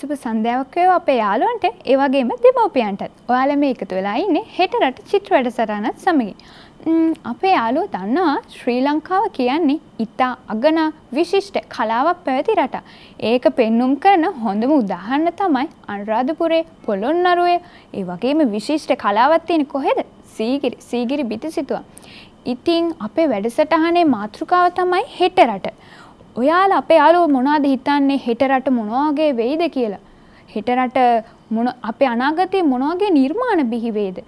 සුබ සන්ධ්‍යාවක් වේවා අපේ යාළුවන්ට ඒ වගේම දෙමව්පියන්ටත්. ඔයාලා මේ එකතු වෙලා ඉන්නේ හෙට රට චිත්‍ර වැඩසටහනත් සමගින්. අපේ යාළුවෝ දන්නවා ශ්‍රී ලංකාව කියන්නේ ඉතා අගනා විශිෂ්ට කලාවක් පැවති රට. ඒක පෙන්눔 කරන හොඳම උදාහරණ තමයි අනුරාධපුරේ පොළොන්නරුවේ ඒ වගේම විශිෂ්ට කලාවක් තියෙන කොහෙද? සීගිරි සීගිරි බිතුසිතුවම්. ඉතින් අපේ වැඩසටහනේ මාතෘකාව තමයි හෙට රට. ඔයාලා අපේ යාළුවෝ මොනවද හිතන්නේ හෙට රට මොනවාගේ වෙයිද කියලා. හෙට රට මොන අපේ අනාගතයේ මොනවාගේ නිර්මාණ බිහි වේද?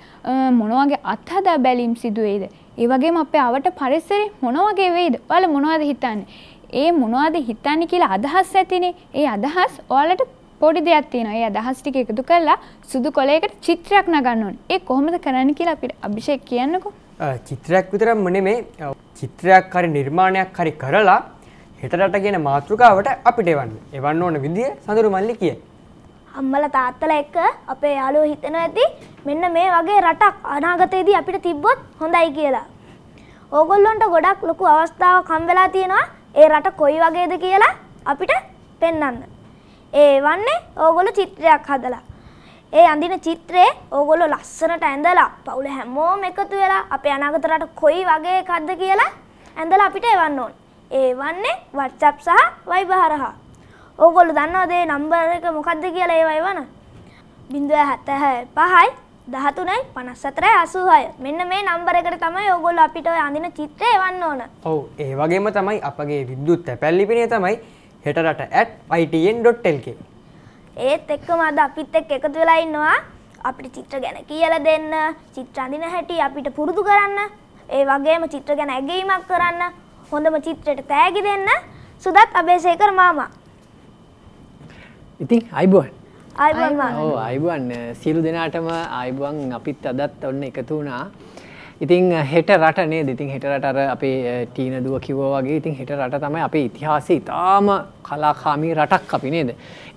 මොනවාගේ අත්හදා බැලීම් සිදු වේද? ඒ වගේම අපේ අවට පරිසරය මොනවාගේ වේද? ඔයාලා මොනවද හිතන්නේ? ඒ මොනවද හිතන්නේ කියලා අදහස් ඇතිනේ. ඒ අදහස් ඔයාලට පොඩි දෙයක් තියෙනවා. ඒ අදහස් ටික එකතු කරලා සුදු කොලයකට චිත්‍රයක් නගන්න ඕනේ. ඒ කොහොමද කරන්න කියලා අපිට අභිෂේක් කියන්නකෝ. චිත්‍රයක් විතරක්ම නෙමේ චිත්‍රයක් හරි නිර්මාණයක් හරි කරලා හෙටරට කියන මාතෘකාවට අපිට එවන්න එවන්න ඕන විදිිය සඳරු මල්ලි කිය. අම්මල තාත්තල එක්ක අපේ යාලෝ හිතන ඇති මෙන්න මේ වගේ රටක් අනාගතයේදී අපිට තිබ්බොත් හොඳයි කියලා. ඕගොල්ලොන්ට ගොඩක් ලොකු අවස්ථාව කම්වෙලා තියෙනවා ඒ රට කොයි වගේද කියලා අපිට පෙන්නන්න. ඒ වන්නේ ඕගොලු චිත්‍රයක් හදලා. ඒ අඳින චිත්‍රයේ ඕගොල්ලෝ ලස්සනට ඇඳලා පවුල හැමෝම එකතු වෙලා අපේ අනාගත රට කොයි වගේ එකක්ද කියලා ඇඳලා අපිට එවන්න ඕන. ඒ වන්නේ WhatsApp සහ Viber හරහා. ඕගොල්ලෝ දන්නවද මේ නම්බර් එක මොකද්ද කියලා ඒවයි වන? 075යි 13යි 54යි 86යි. මෙන්න මේ නම්බර එකට තමයි ඕගොල්ලෝ අපිට ඔය අඳින චිත්‍රය එවන්න ඕන. ඔව් ඒ වගේම තමයි අපගේ විද්‍යුත් තැපැල්ලිපිනය තමයි හෙටරට@itn.lk. ඒත් එක්කම අද අපිත් එක්ක එකතු වෙලා ඉන්නවා අපිට චිත්‍ර ගැන කියලා දෙන්න, චිත්‍ර අඳින හැටි අපිට පුරුදු කරන්න, ඒ වගේම චිත්‍ර ගැන ඇගීමක් කරන්න හොඳම චිත්‍රයට තෑගි දෙන්න සුදත් අබේසේකර මාමා. ඉතින් අයිබුවන්. අයිබුවන් සියලු දෙනාටම අයිබුවන් අපිත් අදත් ඔන්න එකතු වුණා. ඉතින් හෙට රට නේද ඉතින් හෙට රට අර අපේ ටීන දුව කිව්වා වගේ ඉතින් හෙට රට තමයි අපේ ඉතිහාසයේ ඉතාම කලාකාමී රටක් අපි නේද.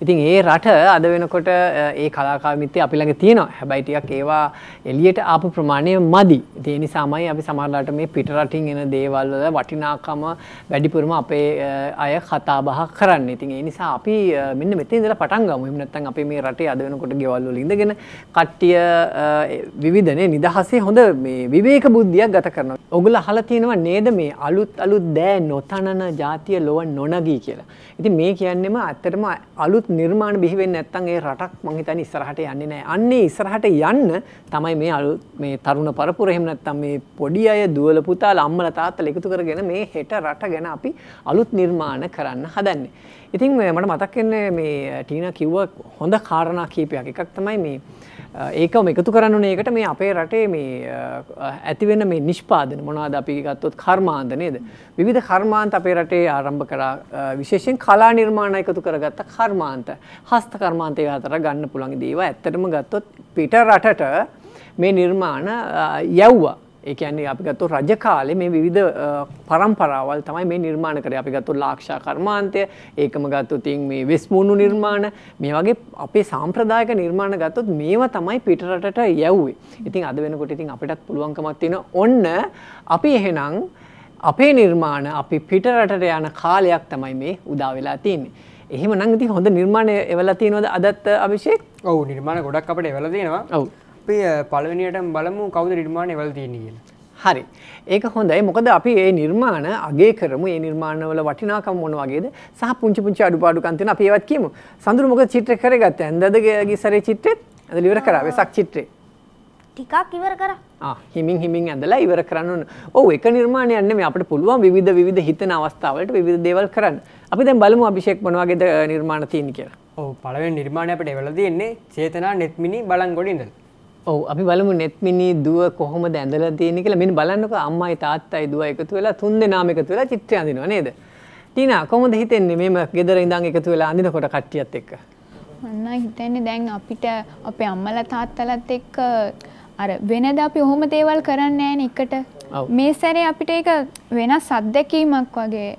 ඉතින් ඒ රට අද වෙනකොට ඒ කලාකාමිත්‍ය අපි ළඟ තියෙනවා. හැබැයි ටිකක් ඒවා එළියට ආපු ප්‍රමාණය මදි. ඒ නිසාමයි අපි සමහරවිට මේ පිට රටින් එන දේවල් වල වටිනාකම වැඩිපුරම අපේ අය කතා බහ කරන්නේ. ඉතින් ඒ නිසා අපි මෙන්න මෙතන ඉඳලා පටන් ගමු. එහෙම නැත්නම් අපි මේ රටේ අද වෙනකොට ගෙවල් වල ඉඳගෙන කට්ටිය විවිධනේ නිදහසේ හොඳ මේ විවේක විවේක බුද්ධියක් ගත කරනවා. ඔගොල්ලෝ අහලා තියෙනවා නේද මේ අලුත් අලුත් දෑ නොතනන જાතිය ලොව නොනගී කියලා. ඉතින් මේ කියන්නේම ඇත්තටම අලුත් නිර්මාණ බිහි වෙන්නේ නැත්නම් ඒ රටක් මං හිතන්නේ ඉස්සරහට යන්නේ නැහැ. අන්නේ ඉස්සරහට යන්න තමයි මේ අලුත් මේ තරුණ පරපුර එහෙම නැත්නම් මේ පොඩි අය දුවල පුතාලා අම්මලා තාත්තලා එකතු කරගෙන මේ හෙට රට ගැන අපි අලුත් නිර්මාණ කරන්න හදන්නේ. ඉතින් මට මතක් වෙන්නේ මේ ටීනා කිව්ව හොඳ කාරණා කීපයක්. එකක් තමයි මේ ඒකම එකතු කරන්න ඒකට මේ අපේ රටේ මේ ඇතිවෙන මේ නිෂ්පාදන මොනවාද අපි ගත්තොත් කර්මාන්ත නේද විවිධ කර්මාන්ත අපේ රටේ ආරම්භ කරා විශේෂයෙන් කලා නිර්මාණ එකතු කරගත්ත කර්මාන්ත හස්ත කර්මාන්තය අතර ගන්න පුළන් දේවා ඇත්තටම ගත්තොත් පිට රටට මේ නිර්මාණ යව්වා ඒ කියන්නේ අපි ගත්තොත් රජ කාලේ මේ විවිධ පරම්පරාවල් තමයි මේ නිර්මාණ කරේ. අපි ගත්තොත් ලාක්ෂා කර්මාන්තය, ඒකම ගත්තොත් මේ වෙස්මුණු නිර්මාණ, මේ වගේ අපේ සාම්ප්‍රදායික නිර්මාණ ගත්තොත් මේවා තමයි පිටරටට යැව්වේ. ඉතින් අද වෙනකොට ඉතින් අපිටත් පුළුවන්කමක් තියෙන ඔන්න අපි එහෙනම් අපේ නිර්මාණ අපි පිටරටට යන කාලයක් තමයි මේ උදා වෙලා තියෙන්නේ. එහෙම නම් ඉතින් හොඳ නිර්මාණ එවලා තියෙනවද අදත් අභිෂේක්? ඔව් නිර්මාණ ගොඩක් අපිට එවලා තියෙනවා. ඔව්. අපේ පළවෙනියට බලමු කවද නිර්මාණය වල තියන්නේ කියලා හරි ඒක හොඳයි මොකද අපි ඒ නිර්මාණ අගේ කරමු ඒ නිර්මාණවල වටිනාකම මොන වගේද සහ පුංචි පුංචි අඩුපාඩුකම් තියෙන අපි ඒවත් කියමු සඳුරු මොකද චිත්‍ර කරගත්තා ඇන්දද ගිසරේ චිත්‍රෙත් අද ඉවර කරා වෙසක් චිත්‍රේ ටිකක් ඉවර කරා ආ හිමින් හිමින් ඇඳලා ඉවර කරන්න ඕන ඔව් එක නිර්මාණයක් නෙමෙයි අපිට පුළුවන් විවිධ විවිධ හිතන අවස්ථාවලට විවිධ දේවල් කරන්න අපි දැන් බලමු අභිෂේක් මොන වගේද නිර්මාණ තියෙන්නේ කියලා ඔව් පළවෙනි නිර්මාණය අපිට එවලා තියෙන්නේ චේතනා නෙත්මිනි බලංගොඩ ඉඳලා ඔව අපි බලමු නෙත්මිනී දුව කොහොම දැඳල තියෙන කියලා මෙන්න බලන්නක අම්මයි තාත්තයි දුව එකතු වෙලා තුන් දෙනාම එකතු වෙලා චිත්‍රය අඳිනවා නේද? ටීනා කොහොමද හිතෙන්නේ මේම ගෙදර ඉඳන් එකතු වෙලා අඳිනකොට කට්ටියත් එක්ක? මන්න හිතන්නේ දැන් අපිට අපේ අම්මලා තාත්තලාත් එක්ක අර වෙනද අපි ඔහොම දේවල් කරන්නේ නැහැ එකට. මේ සැරේ අපිට ඒක වෙනස් අත්දැකීමක් වගේ.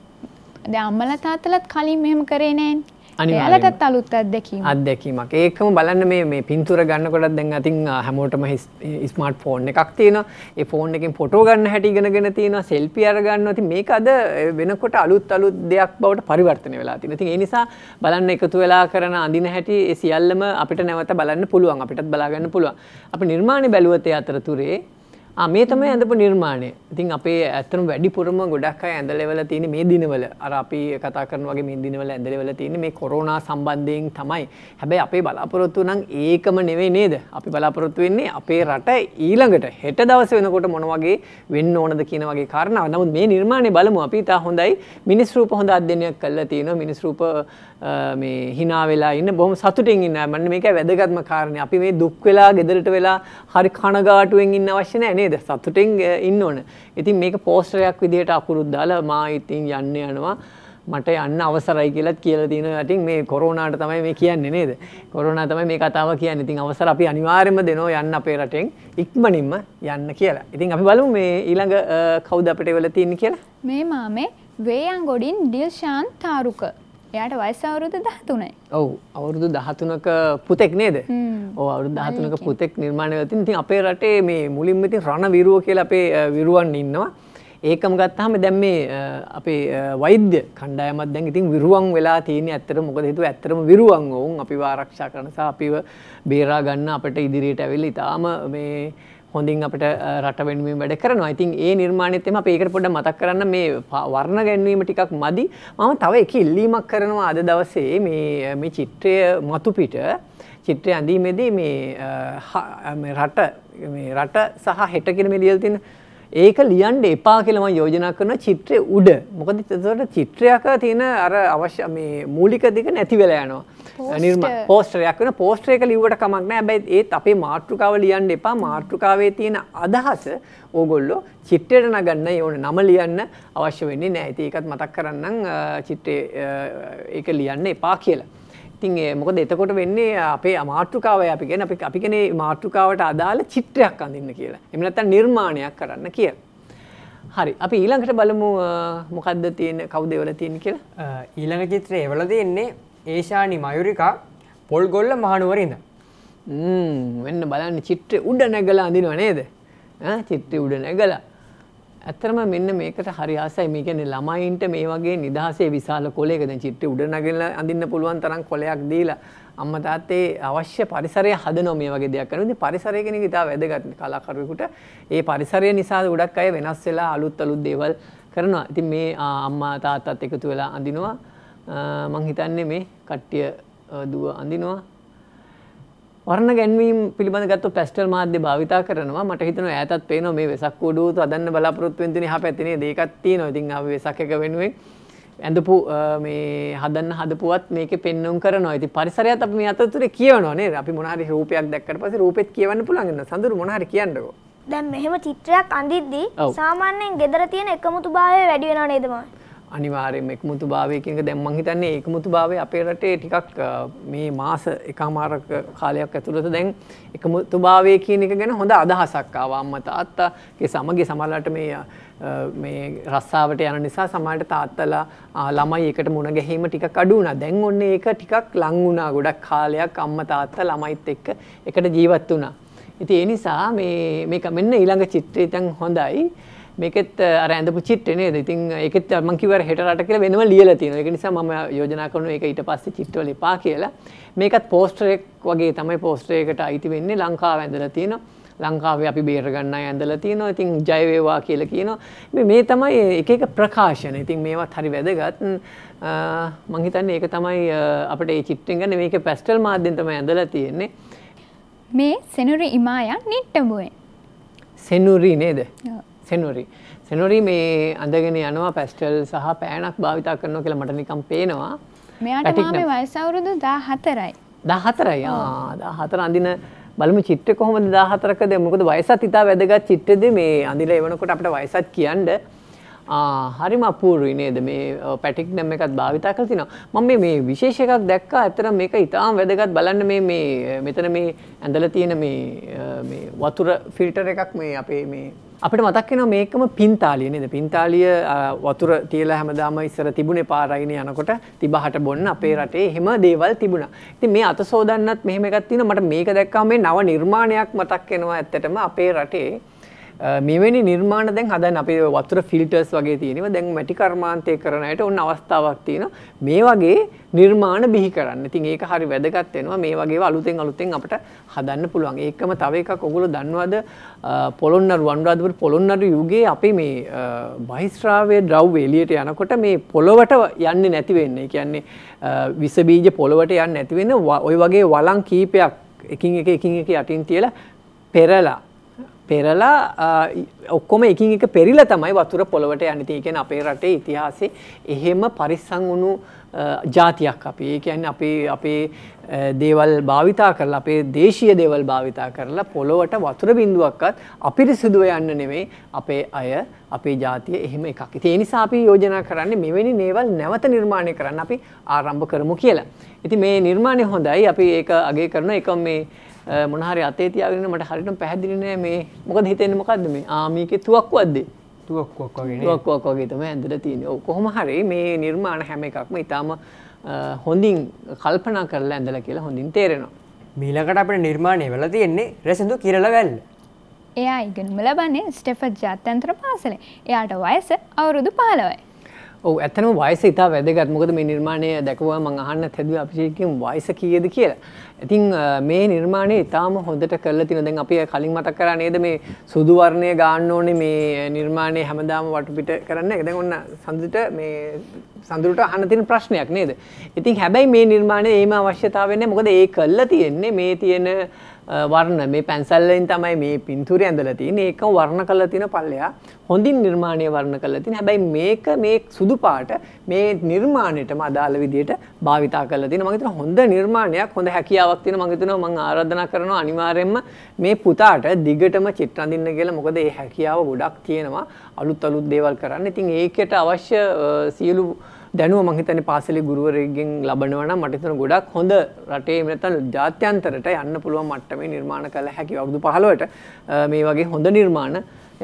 දැන් අම්මලා තාත්තලාත් කලින් මෙහෙම කරේ නැහැ. ඇලටත් අලුත් අත්දැකීම අත්දැකීමක් ඒකම බලන්න මේ පින්තුර ගන්නකොටත් දැන් අතින් හැමෝටම ස්මර්ට් ෆෝන් එකක් තියෙන ඒ ෆෝන් එකින් පොටෝ ගන්න හැටිගෙනගෙන තියෙන සෙල්පි අරගන්න ඇති මේක අද වෙනකොට අලුත් අලුත් දෙයක් බවට පරිවර්තනය වෙලා තියෙන ඉතින් ඒ නිසා බලන්න එකතු වෙලා කරන අඳින හැටි ඒ සියල්ලම අපිට නැවත බලන්න පුළුවන් අපිටත් බලාගන්න පුළුවන් අපි නිර්මාණ බැලුවතේ අතරතුරේ මේ තමයි ඇඳපු නිර්මාණය ඉතින් අපේ ඇතන වැඩිපුරම ගොඩක් අය ඇඳලෙවල තියෙන මේ දිනවල අර අපි කතා කරන වගේ මේ දිනවල ඇඳලෙවල තියෙන මේ කොරෝනා සම්බන්ධයෙන් තමයි හැබැයි අපේ බලාපොරොත්තු නම් ඒකම නෙවෙයි නේද අපි බලාපොරොත්තු වෙන්නේ අපේ රට ඊළඟට හෙට දවස වෙනකොට මොන වගේ වෙන්න ඕනද කියන වගේ කාරණාව නමුත් මේ නිර්මාණය බලමු අපි ඉතා හොඳයි මිනිස් රූප හොඳ අධ්‍යයනයක් කරලා තියෙනවා මිනිස් රූප මේ හිනා වෙලා ඉන්න බොහොම සතුටින් ඉන්න මන්න මේකයි වැදගත්ම කාරණේ අපි මේ දුක් වෙලා ගෙදරට වෙලා හරි කනගාටුවෙන් ඉන්න අවශ්‍ය නැහැ නේද සතුටෙන් ඉන්න ඕන ඉතින් මේක පෝස්ටරයක් විදිහට අකුරුත් දාලා මා ඉතින් යන්න යනවා මට යන්න අවසරයි කියලත් කියල තියෙන ඇටින් මේ කොරෝනාට තමයි මේ කියන්නේ නේද කොරෝනා තමයි මේ කතාව කියන්න ඉතින් අවසර අපි අනිවාර්යම දෙනෝ යන්න අපේ රටෙන් ඉක්මනින්ම යන්න කියලා ඉතින් අපි බලමු මේ ඊළඟ කවුද අපට වෙල තියන්න කියලා මේ මාමේ වේයන් ගොඩින් ඩිල්ෂාන් තාරුක එයාට වයස අවුරුදු දහතුනයි ඔවු අවුරුදු දහතුනක පුතෙක් නේද ඕ අවුරු දහතුනක පුතෙක් නිර්මාණයවතින් ති අපේ රටේ මේ මුලින්මති රණ විරුව කියල අපේ විරුවන් ඉන්නවා ඒකම ගත්තහම දැම් මේ අපේ වෛද්‍ය කණ්ඩායමත් දැන් ඉතින් විරුවන් වෙලා තියෙන ඇත්තර මොකද හිතු ඇත්තරම විරුවන් ඔවුන් අපි ආරක්ෂා කරනසා අපිව බේරා ගන්න අපට ඉදිරියට ඇවිල්ල ඉතාම මේ හොඳින් අපට රට වෙනුවීම වැඩ කරනවා ඉතින් ඒ නිර්මාණයතම අප ඒකට පොඩ මතක් කරන්න මේ වර්ණ ගැන්වීම ටිකක් මදි මම තව එක ඉල්ලීමක් කරනවා අද දවසේ මේ මේ චිත්‍රය මතුපිට චිත්‍රය ඇඳීමේදී මේ රට රට සහ හෙටකින මේ ලියල් තින ඒක ලියන්ඩ එපා කියලම යෝජනා කරන චිත්‍රය උඩ මොකද තොට චිත්‍රයක තියෙන අර අවශ්‍ය මේ මූලික දෙක නැතිවෙලා යනවා නිර්ම පෝස්ටරයක් වන පෝස්ට්‍රේක ලිවට කමක් නෑ බැයි ඒත් අපේ මාතෘකාව ලියන්න එපා මාතෘකාවේ තියෙන අදහස ඕගොල්ලෝ චිත්‍රයට නගන්න ඕන නම ලියන්න අවශ්‍ය වෙන්නේ නෑ ඇති ඒකත් මතක් කරන්න චිත්‍රය ඒක ලියන්න එපා කියලා. ඉතින් මොකද එතකොට වෙන්නේ අපේ අමාතෘකාව අපි ගැන අපි අපි කෙනේ මාතෘකාවට අදාළ චිත්‍රයක් අඳින්න කියලා. එහෙම නැත්නම් නිර්මාණයක් කරන්න කියලා. හරි. අපි ඊළඟට බලමු මොකද්ද තියෙන කවුද ඒවල තියෙන්නේ කියලා. ඊළඟ චිත්‍රය ඒවල තියෙන්නේ ඒශානි මයුරිකා පොල්ගොල්ල මහනුවරඉද. වෙන්න බලන්න චිත්‍ර උඩ නැගලා අඳිනව නේද චිත්‍රය උඩ නැගලා. ඇත්තරම මෙන්න මේකට හරියාසයි මේ කියන්නේ ළමයින්ට මේ වගේ නිදහසේ විශාල කොලයක දැන් චිත්‍රය උඩ නැගලා අඳින්න පුළුවන් තරම් කොලයක් දීලා අම්මා තාත්තේ අවශ්‍ය පරිසරය හදනවා මේ වගේ දෙයක් කරනවා. ඉතින් පරිසරය කියන එක ඉතාල වැදගත් කලාකරුවෙකුට. ඒ පරිසරය නිසා ගොඩක් අය වෙනස් වෙලා අලුත් අලුත් දේවල් කරනවා. ඉතින් මේ අම්මා තාත්තත් එකතු වෙලා අඳිනවා. මං හිතන්නේ මේ කට්ටිය දුව අඳිනවා වර්ණ ගැන්වීම් පිළිබඳ ගත්ත පැස්ටල් මාධ්‍ය භාවිතා කරනවා මට හිතන ඇතත් පේන මේ වෙසක් ෝඩුවතු අදන්න බලාපොරොත්තුවෙන්තින හ පැතිනේ දෙකත්තිය නොතින් වෙසක එක වෙනුවෙන් ඇඳපු මේ හදන්න හදපුුවත් මේක පෙන්නුම් කර නොයිති පරිසරයත් අප මේ අතතුර කියවනේ අපි මොහරි රූපයක් දැක්කට පස රූපෙත් කියවන්න පුළන්ගන්න සඳර මොහර කියන්නක දැන් මෙහෙම චිත්‍රයක් අඳිද්දී සාමාන්‍යයෙන් ගෙදර තියෙන එකමුතු භාවය වැඩිවෙන නේදමයි අනිවාර්යෙන්ම එකමුතු භාවය කියන එක දැන් මම හිතන්නේ එකමුතු භාවය අපේ රටේ ටිකක් මේ මාස එකමාරක කාලයක් ඇතුළත දැන් එකමුතු භාවය කියන එක ගැන හොඳ අදහසක් ආවා අම්මා තාත්තාගේ සමගිය සමහරලාට මේ මේ රස්සාවට යන නිසා සමහරට තාත්තලා ළමයි එකට මුණ ගැහිම ටිකක් අඩු වුණා. දැන් ඔන්න ඒක ටිකක් ලං වුණා. ගොඩක් කාලයක් අම්මා තාත්තා ළමයිත් එක්ක එකට ජීවත් වුණා. ඉතින් ඒ නිසා මේ මේක මෙන්න ඊළඟ චිත්‍රය දැන් හොඳයි. මේකෙත් අර ඇඳපු චිත්‍ර නේද ඉතින් ඒකෙත් මං කිව්වා හෙට රට කියලා වෙනම ලියලා තියෙනවා ඒක නිසා මම යෝජනා කරනවා ඒක ඊට පස්සේ චිත්‍රවල එපා කියලා මේකත් පෝස්ටර් එක වගේ තමයි පෝස්ටර් එකට අයිති වෙන්නේ ලංකාව ඇඳලා තියෙනවා ලංකාවේ අපි බේරගන්න අය ඇඳලා තියෙනවා ඉතින් ජය වේවා කියලා කියනවා මේ තමයි එක එක ප්‍රකාශන ඉතින් මේවත් හරි වැදගත් මං හිතන්නේ ඒක තමයි අපිට මේ චිත්‍රෙන් ගන්න මේක පැස්ටල් මාධ්‍යෙන් තමයි ඇඳලා තියෙන්නේ මේ සෙනුරි ඉමායන් නිට්ටඹුවෙන් සෙනුරි නේද ඔව් සෙනුවරි. සෙනුවරි මේ අඳගෙන යනවා පැස්ටල් සහ පෑනක් භාවිතා කරනවා කියලා මට නිකම් පේනවා. මෙයාට මාමේ වයස අවුරුදු 14යි. 14යි. ආ 14 අඳින බලමු චිත්‍ර කොහොමද 14කද? මොකද වයසත් ඉතා වැදගත් චිත්‍රද මේ අඳිලා එවනකොට අපිට වයසත් කියන්නේ හරිම අපූරුයි නේද මේ පැටික් නැම් එකත් භාවිතා කර තිනවා මම මේ විශේෂ එකක් දැක්කා ඇත්තට මේක ඉතාම වැදගත් බලන්න මේ මේ මෙතන මේ ඇඳලා තියෙන මේ වතුර ෆිල්ටර් එකක් මේ අපේ මේ අපිට මතක් වෙනවා මේකම පින්තාලිය නේද පින්තාලිය වතුර තියලා හැමදාම ඉස්සර තිබුණේ පාරයින යනකොට තිබහට බොන්න අපේ රටේ එහෙම දේවල් තිබුණා. ඉතින් මේ අත සෝදන්නත් මෙහෙම එකක් තියෙනවා මට මේක දැක්කම මේ නව නිර්මාණයක් මතක් වෙනවා ඇත්තටම අපේ රටේ මෙවැනි නිර්මාණ දැන් හදන් අපේ වතුර ෆිල්ටර්ස් වගේ තියෙනවා දැන් මැටි කර්මාන්තය කරනයට ඔන්න අවස්ථාවක් තියෙන මේ වගේ නිර්මාණ බිහි කරන්න ඉතින් ඒක හරි වැදගත් වෙනවා මේ වගේ අලුතෙන් අලුතෙන් අපට හදන්න පුළුවන් ඒකම තව එකක් ඔගොල්ලෝ දන්නවද පොළොන්නරු අනුරාධපුර පොළොන්නරු යුගයේ අපි මේ බහිස්රාවයේ ද්‍රව්‍ය එළියට යනකොට මේ පොළොවට යන්නේ නැති වෙන්නේ කියන්නේ විස බීජ පොළොවට යන්නේ නැති වෙන ඔය වගේ වළං කීපයක් එකින් එක එකින් එක යටින් තියලා පෙරලා පෙරලා ඔක්කොම එකින් එක පෙරිල තමයි වතුර පොළොවට යනතියකෙන් අපේ රටේ ඉතිහාසේ එහෙම පරිස්සං වුණු ජාතියක් අපි ඒ කියන්නේ අපේ අපේ දේවල් භාවිතා කරලා අපේ දේශීය දේවල් භාවිතා කරලා පොළොවට වතුර බිඳුවක්වත් අපිරිසිදුව යන්න නෙවෙයි අපේ අය අපේ ජාතිය එහෙම එකක්. ඉතින් ඒ නිසා අපි යෝජනා කරන්නේ මෙවැනි නේවල් නැවත නිර්මාණය කරන්න අපි ආරම්භ කරමු කියලා. ඉතින් මේ නිර්මාණය හොඳයි අපි ඒක අගය කරන එක මේ මොනහරි අතේ තියාගෙන මට හරිට පැහදිලි නෑ මේ මොකද හිතෙන්නේ මොකද්ද මේ ආමීකේ තුවක්කුවක්ද තුවක්කුවක් වගේ තුවක්කුවක් වගේ තමයි ඇඳලා තියෙන්නේ. ඔව් කොහොම හරි මේ නිර්මාණ හැම එකක්ම ඊටාම හොඳින් කල්පනා කරලා ඇඳලා කියලා හොඳින් තේරෙනවා. මීළඟට අපේ නිර්මාණය වෙලා තියෙන්නේ රැසිඳු කිරල වැල්ල. එයා ඉගෙනුම ලබන්නේ ස්ටෙෆර්ඩ් ජාත්‍යන්තර පාසලේ. එයාට වයස අවුරුදු 15යි. ඔව ඇතනම වයිස ඉතා වැදගත් මොකද මේ නිර්මාණය දැකවා මං අහන්න හැදුව අපිකින් වයිස කියද කියලා. ඉතින් මේ නිර්මාණය ඉතාම හොඳට කරල තින දැන් අප කලින් මතක් කර නේද මේ සුදුවර්ණය ගාන්න ඕන මේ නිර්මාණය හැමදාම වටපිට කරන්න එදැ ඔන්න සඳට මේ සඳුරට අනතින ප්‍රශ්නයක් නේද. ඉතින් හැබැයි මේ නිර්මාණය ඒම අවශ්‍යතාවන්න මොකද ඒ කල්ල තියෙන්නේ මේ තියෙන වර්ණ මේ පැන්සල්ලෙන් තමයි මේ පින්තුර ඇඳල තියෙන ඒක වර්ණ කල තින පල්ලයා හොඳින් නිර්මාණය වර්ණ කල තින හැබැයි මේක මේ සුදු පාට මේ නිර්මාණයටම අදාළ විදියට භාවිතා කල තින මගේතන හොඳ නිර්මාණයක් හොඳ හැකියාවක් තියෙන මගේතන මම ආරාධනා කරනවා අනිවාර්යෙන්ම මේ පුතාට දිගටම චිත්‍ර අඳින්න කියලා මොකද ඒ හැකියාව ගොඩක් තියෙනවා අලුත් අලුත් දේවල් කරන්න ඉතින් ඒකට අවශ්‍ය සියලු දැනුව මහිතන පාසලි ගුරුවරගෙන් ලබනවන මටිතන ගොඩක් හොඳ රටේ මෙතන් ජාත්‍යන්තරට යන්න පුළුවන් මට්ටමේ නිර්මාණ කළ හැකි අවුදු පහලුවට මේ වගේ හොඳ නිර්මාණ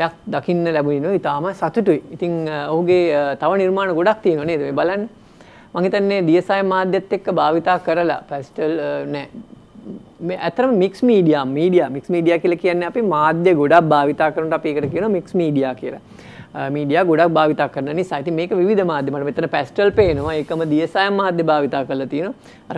යක් දකින්න ලැබුණ ඉතාම සතුටුයි ඉතිං ඔහුගේ තව නිර්මාණ ගොඩක් තියෙනනේ දේ බලන් මහිතන්නේ දියසාය මාධ්‍යත් එක්ක භාවිතා කරලා පැස්ටල් නෑ ඇතරම mic media media mic media කියල කියන්න අපි මාධ්‍ය ගොඩක් භාවිතා කරනට අපිකට කියන මික්ස් මීඩිය කියලා මීඩිය ගොඩක් භාවිතා කරන නිසාති මේක විධ මාධ්‍යමට මෙතන පැස්ටල් පේනවා එකම දියසය මාධ්‍ය භාවිතා කරලා තියෙන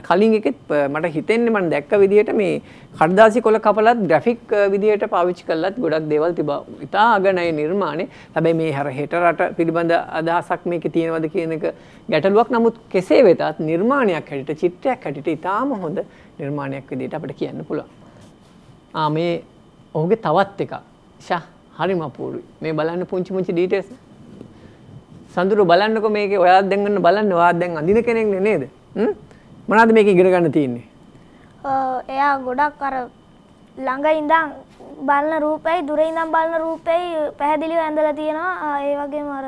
කලින් එකෙත් මට හිතෙන්න්න මන් දැක්ක විදිහට මේ කඩදාසි කොල කපලත් ග්‍රෆික් විදිහට පාවිච්චි කල්ලත් ගොඩක් දෙවල් තිබ ඉතා අගනය නිර්මාණය හැබැයි මේ හැර හෙට රට පිළිබඳ අදහසක් මේක තියෙනවද කියනක ගැටලුවක් නමුත් කෙසේ වෙතත් නිර්මාණයක් හැට චිත්‍රයක් හැටිට ඉතාම හොඳ නිර්මාණයක් විදිහට අපිට කියන්න පුළුවන්. ආ මේ ඔහුගේ තවත් එකක්. ෂා හරිම අපූර්වයි. මේ බලන්න පුංචි පුංචි ඩීටේල්ස්. සඳුරු බලන්නකො මේකේ ඔයාත් දැන් ඔන්න බලන්න ඔයාත් දැන් අඳින කෙනෙක් නේ නේද? හ්ම් මොනවද මේක ඉගෙන ගන්න තියෙන්නේ? එයා ගොඩක් අර ළඟ ඉඳන් බලන රූපයයි දුර ඉඳන් බලන රූපයයි පැහැදිලිව ඇඳලා තියෙනවා. ඒ වගේම අර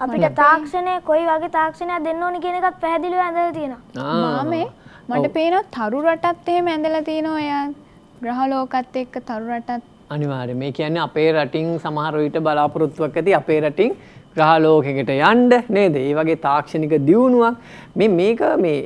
අපිට තාක්ෂණය කොයි වගේ තාක්ෂණයක් දෙන්න ඕනි කියන එකත් පැහැදිලිව ඇඳලා තියෙනවා. ආ මේ මට පේන තරු රටත් එහෙම ඇඳලා තියෙනවා එයා ග්‍රහලෝකත් එක්ක තරු රටත් අනිවාර්ය මේ කියන්නේ අපේ රටින් සමහර විට බලාපොරොත්තුවක් ඇති අපේ රටින් ග්‍රහලෝකයකට යන්න නේද? ඒ වගේ තාක්ෂණික දියුණුවක් මේ මේක මේ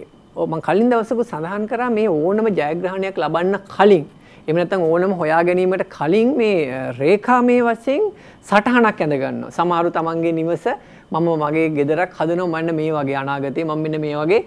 මම කලින් දවසක සඳහන් කරා මේ ඕනම ජයග්‍රහණයක් ලබන්න කලින් එම නැත්තම් ඕනම හොයා ගැනීමට කලින් මේ රේඛා මේ වශයෙන් සටහනක් ඇඳගන්නවා. සමහරු තමන්ගේ නිවස මම මගේ ගෙදරක් හදනවා මන්න මේ වගේ අනාගතේ මම මෙන්න මේ වගේ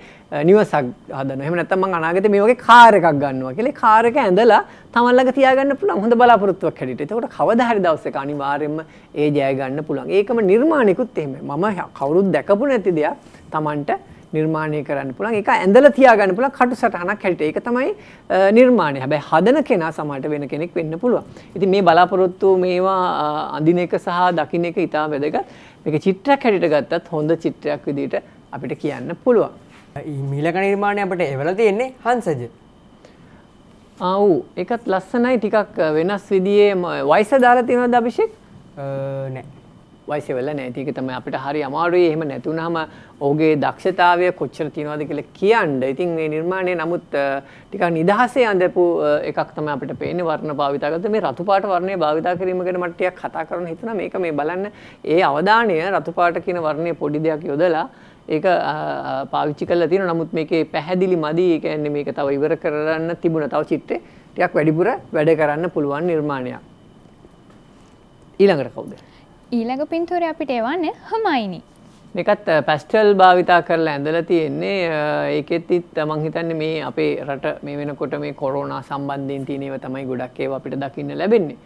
නිවසක් හදනවා. එහෙම නැත්නම් මම අනාගතේ මේ වගේ කාර් එකක් ගන්නවා කියලා කාර් එක ඇඳලා තමන් ළඟ තියාගන්න පුළුවන් හොඳ බලාපොරොත්තුවක් හැටියට. එතකොට කවදා හරි දවසක අනිවාර්යයෙන්ම ඒ ජය ගන්න පුළුවන්. ඒකම නිර්මාණිකුත් එහෙමයි. මම කවුරුත් දැකපු නැති දෙයක් තමන්ට නිර්මාණය කරන්න පුළුවන් ඒක ඇඳලා තියාගන්න පුළුවන් කටු සටහනක් හැටියට ඒක තමයි නිර්මාණය. හැබැයි හදන කෙනා සමහරට වෙන කෙනෙක් වෙන්න පුළුවන්. ඉතින් මේ බලාපොරොත්තු මේවා අඳින එක සහ දකින්න එක ඉතාම වැදගත්. මේක චිත්‍රයක් හැටියට ගත්තත් හොඳ චිත්‍රයක් විදිහට අපිට කියන්න පුළුවන්. මීලක නිර්මාණය අපිට එවලා තියෙන්නේ හංසජ. ආව් ඒකත් ලස්සනයි ටිකක් වෙනස් විදිහේ වයස දාලා තියෙනවද අභිෂේක්? නෑ. වයසේ වෙලා නැහැ. ඒක තමයි අපිට හරි අමාරුයි. එහෙම නැතුනහම ඔහුගේ දක්ෂතාවය කොච්චර තියෙනවද කියලා කියන්න. ඉතින් මේ නිර්මාණය නමුත් ටිකක් නිදහසේ අඳපු එකක් තමයි අපිට පේන්නේ වර්ණ භාවිතා කරද්දී මේ රතු පාට වර්ණය භාවිතා කිරීම ගැන මට ටිකක් කතා කරන්න හිතුණා. මේක මේ බලන්න ඒ අවධානය රතු පාට කියන වර්ණයේ පොඩි දෙයක් යොදලා ඒක පාවිච්චි කරලා තියෙනවා. නමුත් මේකේ පැහැදිලි මදි. ඒ කියන්නේ මේක තව ඉවර කරන්න තිබුණා. තව චිත්‍රේ ටිකක් වැඩිපුර වැඩ කරන්න පුළුවන් නිර්මාණයක්. ඊළඟට කවුද? ඊළඟ පින්තූර අපිට එවන්න හමයිනි. මේකත් පැස්ටල් භාවිතා කරලා ඇඳලා තියෙන්නේ ඒකෙත්තිත් මං හිතන්නේ මේ අපේ රට මේ වෙනකොට මේ කොරෝනා සම්බන්ධයෙන් තියෙන ඒවා තමයි ගොඩක් ඒවා අපිට දකින්න ලැබෙන්නේ.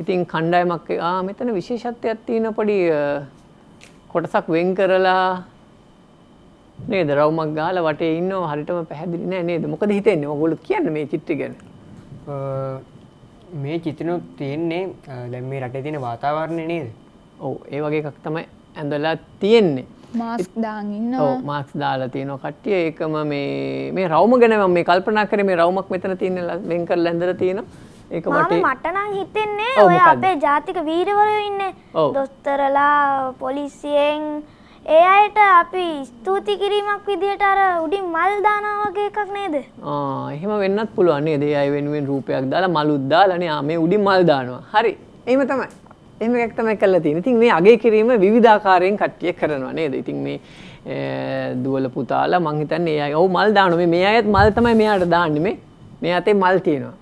ඉතින් කණ්ඩායමක් ආ මෙතන විශේෂත්වයක් තියෙන පොඩි කොටසක් වෙන් කරලා නේද රවුමක් ගාලා වටේ ඉන්නව හරියටම පැහැදිලි නෑ නේද? මොකද හිතෙන්නේ? ඔයගොල්ලෝ කියන්න මේ චිත්‍රය ගැන. මේ චිත්‍රනොත් තියෙන්නේ දැන් මේ රටේ තියෙන වාතාවරණය නේද? ඔව ඒ වගේ එකක් තමයි ඇඳලා තියෙන්නේ මාස් දාගන්න මාක්ස් දාලා තියන කට්ටිය ඒකම මේ මේ රවම ගැනම මේ කල්පනා කර මේ රවමක් මෙතන තියන වෙන් කර ලැඳර තියෙන ඒක මට මටනම් හිතෙන්නේ ඔය අපේ ජාතික වීරවරයෝ ඉන්නේ දොස්තරලා පොලිසියෙන් ඒ අයට අපි ස්තුති කිරීමක් විදිහට අර උඩින් මල් දානවා වගේ එකක් නේද? ආ එහෙම වෙන්නත් පුළුවන් නේද? ඒ අය වෙනුවෙන් රූපයක් දාලා මලුත් දාලා නේ ආ මේ උඩින් මල් දානවා. හරි. එහෙම තමයි. එහෙම එකක් තමයි කරලා තියෙන්නේ. ඉතින් මේ අගේ කිරීම විවිධාකාරයෙන් කට්ටිය කරනවා නේද? ඉතින් මේ දුවල පුතාලා මං හිතන්නේ ඒ අය ඔව් මල් දානවා. මේ මේ අයත් මල් තමයි මෙයාට දාන්නේ මේ. මේ අතේ මල් තියෙනවා.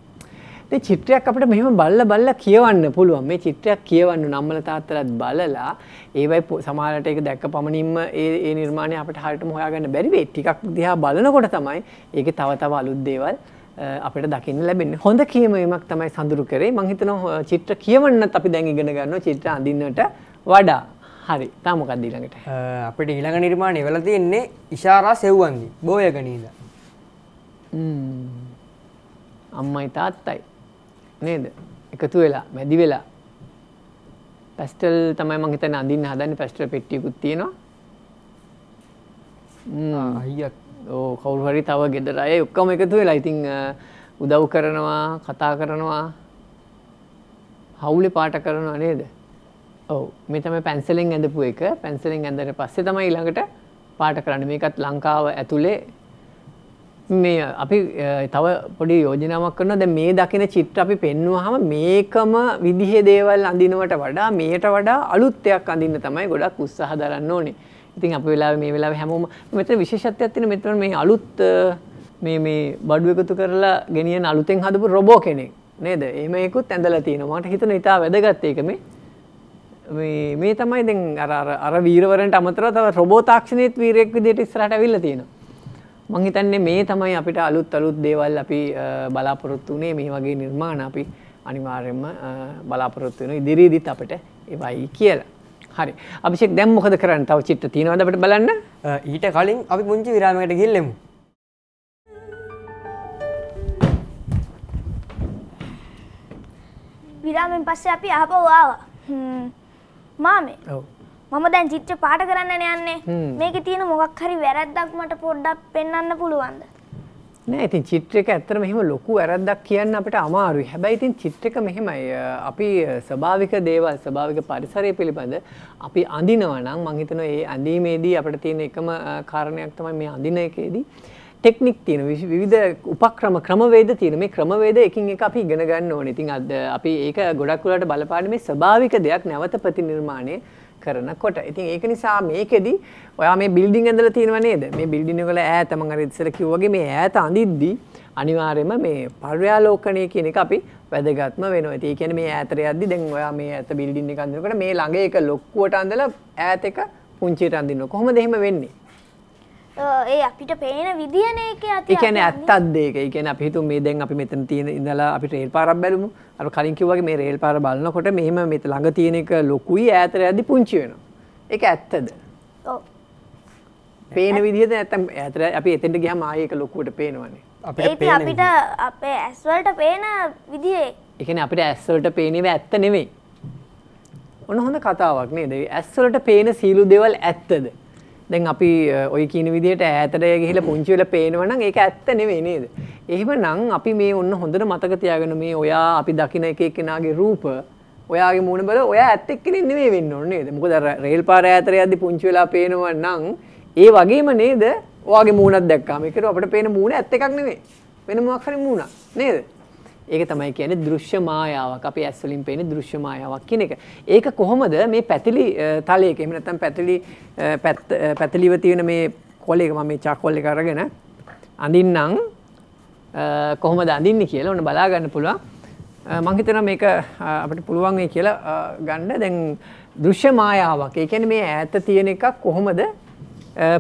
ඉතින් චිත්‍රයක් අපිට මෙහෙම බල්ලා බල්ලා කියවන්න පුළුවන්. මේ චිත්‍රයක් කියවන්න නම්මල තාත්තලාත් බලලා ඒවයි සමහරට ඒක දැක්ක පමණින්ම ඒ ඒ නිර්මාණය අපිට හරියටම හොයාගන්න බැරි වෙයි. ටිකක් දිහා බලනකොට තමයි ඒකේ තව තව අලුත් දේවල් අපිට දකින්න ලැබෙන්නේ. හොඳ කියවීමක් තමයි සඳුරු කරේ. මම හිතනවා චිත්‍ර කියවන්නත් අපි දැන් ඉගෙන ගන්නවා චිත්‍ර අඳින්නට වඩා. හරි. තා මොකක්ද ඊළඟට? අපිට ඊළඟ නිර්මාණය වෙලා තියෙන්නේ ඉෂාරා සෙව්වන්දි. බෝයගණීද. අම්මයි තාත්තයි. නේද? එකතු වෙලා, මැදි වෙලා. පැස්ටල් තමයි මම හිතන්නේ අඳින්න හදන්නේ පැස්ටල් පෙට්ටියකුත් තියෙනවා. අයියක් කවුරු හරි තව ගෙදර අය ඔක්කම එකතු වෙලා ඉතිං උදව් කරනවා කතා කරනවා හවුලි පාට කරනවා නේද ඔව මෙතම පැන්සලෙන් ඇඳපු එක පැන්සලෙන් ඇඳට පස්සේ තමයි ඉළඟට පාට කරන්න මේකත් ලංකාව ඇතුළේ මේ අපි තව පොඩි යෝජනාවක් කරන ද මේ දකින චිත්‍ර අපි පෙන්වහම මේකම විදිහ දේවල් අඳිනවට වඩා මේට වඩා අලුත්තයක් අඳින්න තමයි ගොඩක් උත්සාහ දරන්න ඕනේ ඉතින් අප වෙලා මේ වෙලා හැමෝම මෙතන විශේෂත්වයක් තියෙන මෙතන මේ අලුත් මේ මේ බඩු එකතු කරලා ගෙනියන අලුතෙන් හදපු රොබෝ කෙනෙක් නේද එහෙම ඒකුත් ඇඳලා තියෙනවා මට හිතෙන ඉතා වැදගත් ඒක මේ මේ මේ තමයි දැන් අර අර අර වීරවරන්ට අමතරව තව රොබෝ තාක්ෂණයේත් වීරයෙක් විදිහට ඉස්සරහට අවිල්ල තියෙනවා මං හිතන්නේ මේ තමයි අපිට අලුත් අලුත් දේවල් අපි බලාපොරොත්තු වුණේ මේ වගේ නිර්මාණ අපි අනිවාර්යයෙන්ම බලාපොරොත්තු වෙන ඉදිරියේදීත් අපිට ඒවයි කියලා හරි අභිෂෙක් දැම් මොකද කරන්න තව චිත්ත තියෙනවද අපිට බලන්න ඊට කලින් අපි පුංචි විරාමයකට ගිහිල්ලෙමු විරාමෙන් පස්සේ අපි ආපහු ආවා. මාමේ. මම දැන් චිත්‍ර පාට කරන්න යන්නේ. මේකේ තියෙන මොකක් හරි වැරද්දක් මට පොඩ්ඩක් පෙන්වන්න පුළුවන්ද? නෑ ඉතින් චිත්‍රක ඇත්තට මෙහෙම ලොකු වැරද්දක් කියන්න අපිට අමාරුයි. හැබැයි ඉතින් චිත්‍රක මෙහෙමයි අපි ස්වභාවික දේවල් ස්වභාවික පරිසරය පිළිබඳ අපි අඳිනවා නම් මම හිතනවා ඒ අඳීමේදී අපිට තියෙන එකම කාරණයක් තමයි මේ අඳින එකේදී ටෙක්නික් තියෙන විවිධ උපක්‍රම ක්‍රමවේද තියෙන මේ ක්‍රමවේද එකින් එක අපි ඉගෙන ගන්න ඕනේ. ඉතින් අපි ඒක ගොඩක් වෙලාට බලපාන්නේ මේ ස්වභාවික දෙයක් නැවත ප්‍රතිනිර්මාණය කරනකොට. ඉතින් ඒක නිසා මේකෙදි ඔයා මේ බිල්ඩින් ඇඳලා තියෙනව නේද? මේ බිල්ඩින් වල ඈත මම අර ඉස්සර කිව්වාගේ මේ ඈත අඳිද්දි අනිවාර්යයෙන්ම මේ පර්යාලෝකණය කියන එක අපි වැදගත්ම වෙනවා. ඉතින් ඒ කියන්නේ මේ ඈතට යද්දි දැන් ඔයා මේ ඈත බිල්ඩින් එක අඳිනකොට මේ ළඟ එක ලොක්කුවට අඳලා ඈත එක පුංචියට අඳිනවා. කොහොමද එහෙම වෙන්නේ? ඒ අපිට පේන විදින එක එකන ඇත්තත් දෙක එකන අපිතු මේ දැන් අපි මෙතන තියෙන ඉඳලා අපි රේල් පාරක් බැලමු අර කලින් කිව්වගේ මේ රේල් පාර බලනකොට මෙහෙම මෙත ළඟ තියෙන එක ලොකුයි ඈතට යද්දි පුංචි වෙනවා. ඒක ඇත්තද? ඔව්. පේන විදිහද නැත්නම් ඈතට අපි එතෙන්ට ගියාම ආයේ ඒක ලොකුවට පේනවනේ. අපිට පේන අපිට අපේ ඇස් වලට පේන විදිහේ. ඒ කියන්නේ අපිට ඇස් වලට පේනේව ඇත්ත නෙමෙයි. ඔන්න හොඳ කතාවක් නේද? ඇස් වලට පේන සීළු දේවල් ඇත්තද? දැන් අපි ඔය කියන විදිහට ඈතට ගිහිල පුංචි වෙලා පේනවනම් ඒක ඇත්ත නෙවෙයි නේද? එහෙමනම් අපි මේ ඔන්න හොඳට මතක තියාගෙන මේ ඔයා අපි දකින එක එක්කෙනාගේ රූප ඔයාගේ මූණ බල ඔයා ඇත්ත එක්කෙනෙක් නෙවෙයි වෙන්න ඕනේ නේද? මොකද රේල් පාර ඈතට යද්දි පුංචි වෙලා පේනවනම් ඒ වගේම නේද? ඔයාගේ මූණක් දැක්කාම ඒකට අපිට පේන මූණ ඇත්ත එකක් නෙවෙයි. වෙන මොකක් හරි මූණක් නේද? ඒක තමයි කියන්නේ දෘශ්‍ය මායාවක්. අපි ඇස් වලින් පේන දෘශ්‍ය මායාවක් කියන එක. ඒක කොහොමද මේ පැතිලි තලයක එහෙම නැත්නම් පැතිලි පැතිලිව තියෙන මේ කොලේක මම මේ චාකෝල් එක අරගෙන අඳින්නම් කොහොමද අඳින්නේ කියලා ඔන්න බලා ගන්න පුළුවන්. මම හිතනවා මේක අපිට පුළුවන් වෙයි කියලා ගන්න දැන් දෘශ්‍ය මායාවක්. ඒ කියන්නේ මේ ඈත තියෙන එක කොහොමද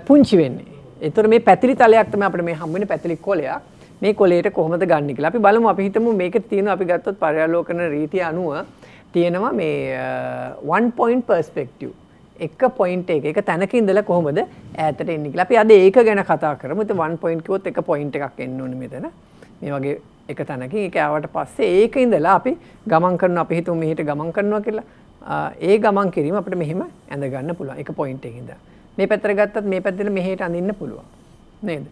පුංචි වෙන්නේ. ඒතර මේ පැතිලි තලයක් තමයි අපිට මේ හම්බ වෙන්නේ පැතිලි කොලයක්. මේ කොලේට කොහොමද ගන්න කියලා. අපි බලමු අපි හිතමු මේක තියෙන අපි ගත්තොත් පර්යාලෝකන රීතිය අනුව තියෙනවා මේ 1 point perspective. එක පොයින්ට එක එක තැනක ඉඳලා කොහොමද ඈතට එන්නේ කියලා. අපි අද ඒක ගැන කතා කරමු. ඉතින් 1 point කිව්වොත් එක point එකක් එන්න ඕනේ මෙතන. මේ වගේ එක තැනකින් ඒක ආවට පස්සේ ඒක ඉඳලා අපි ගමන් කරන අපි හිතමු මෙහෙට ගමන් කරනවා කියලා ඒ ගමන් කිරීම අපිට මෙහෙම ඇඳ ගන්න පුළුවන් එක පොයින්ට් එකකින් ඉඳලා මේ පැත්තට ගත්තත් මේ පැත්තට මෙහෙට අඳින්න පුළුවන් නේද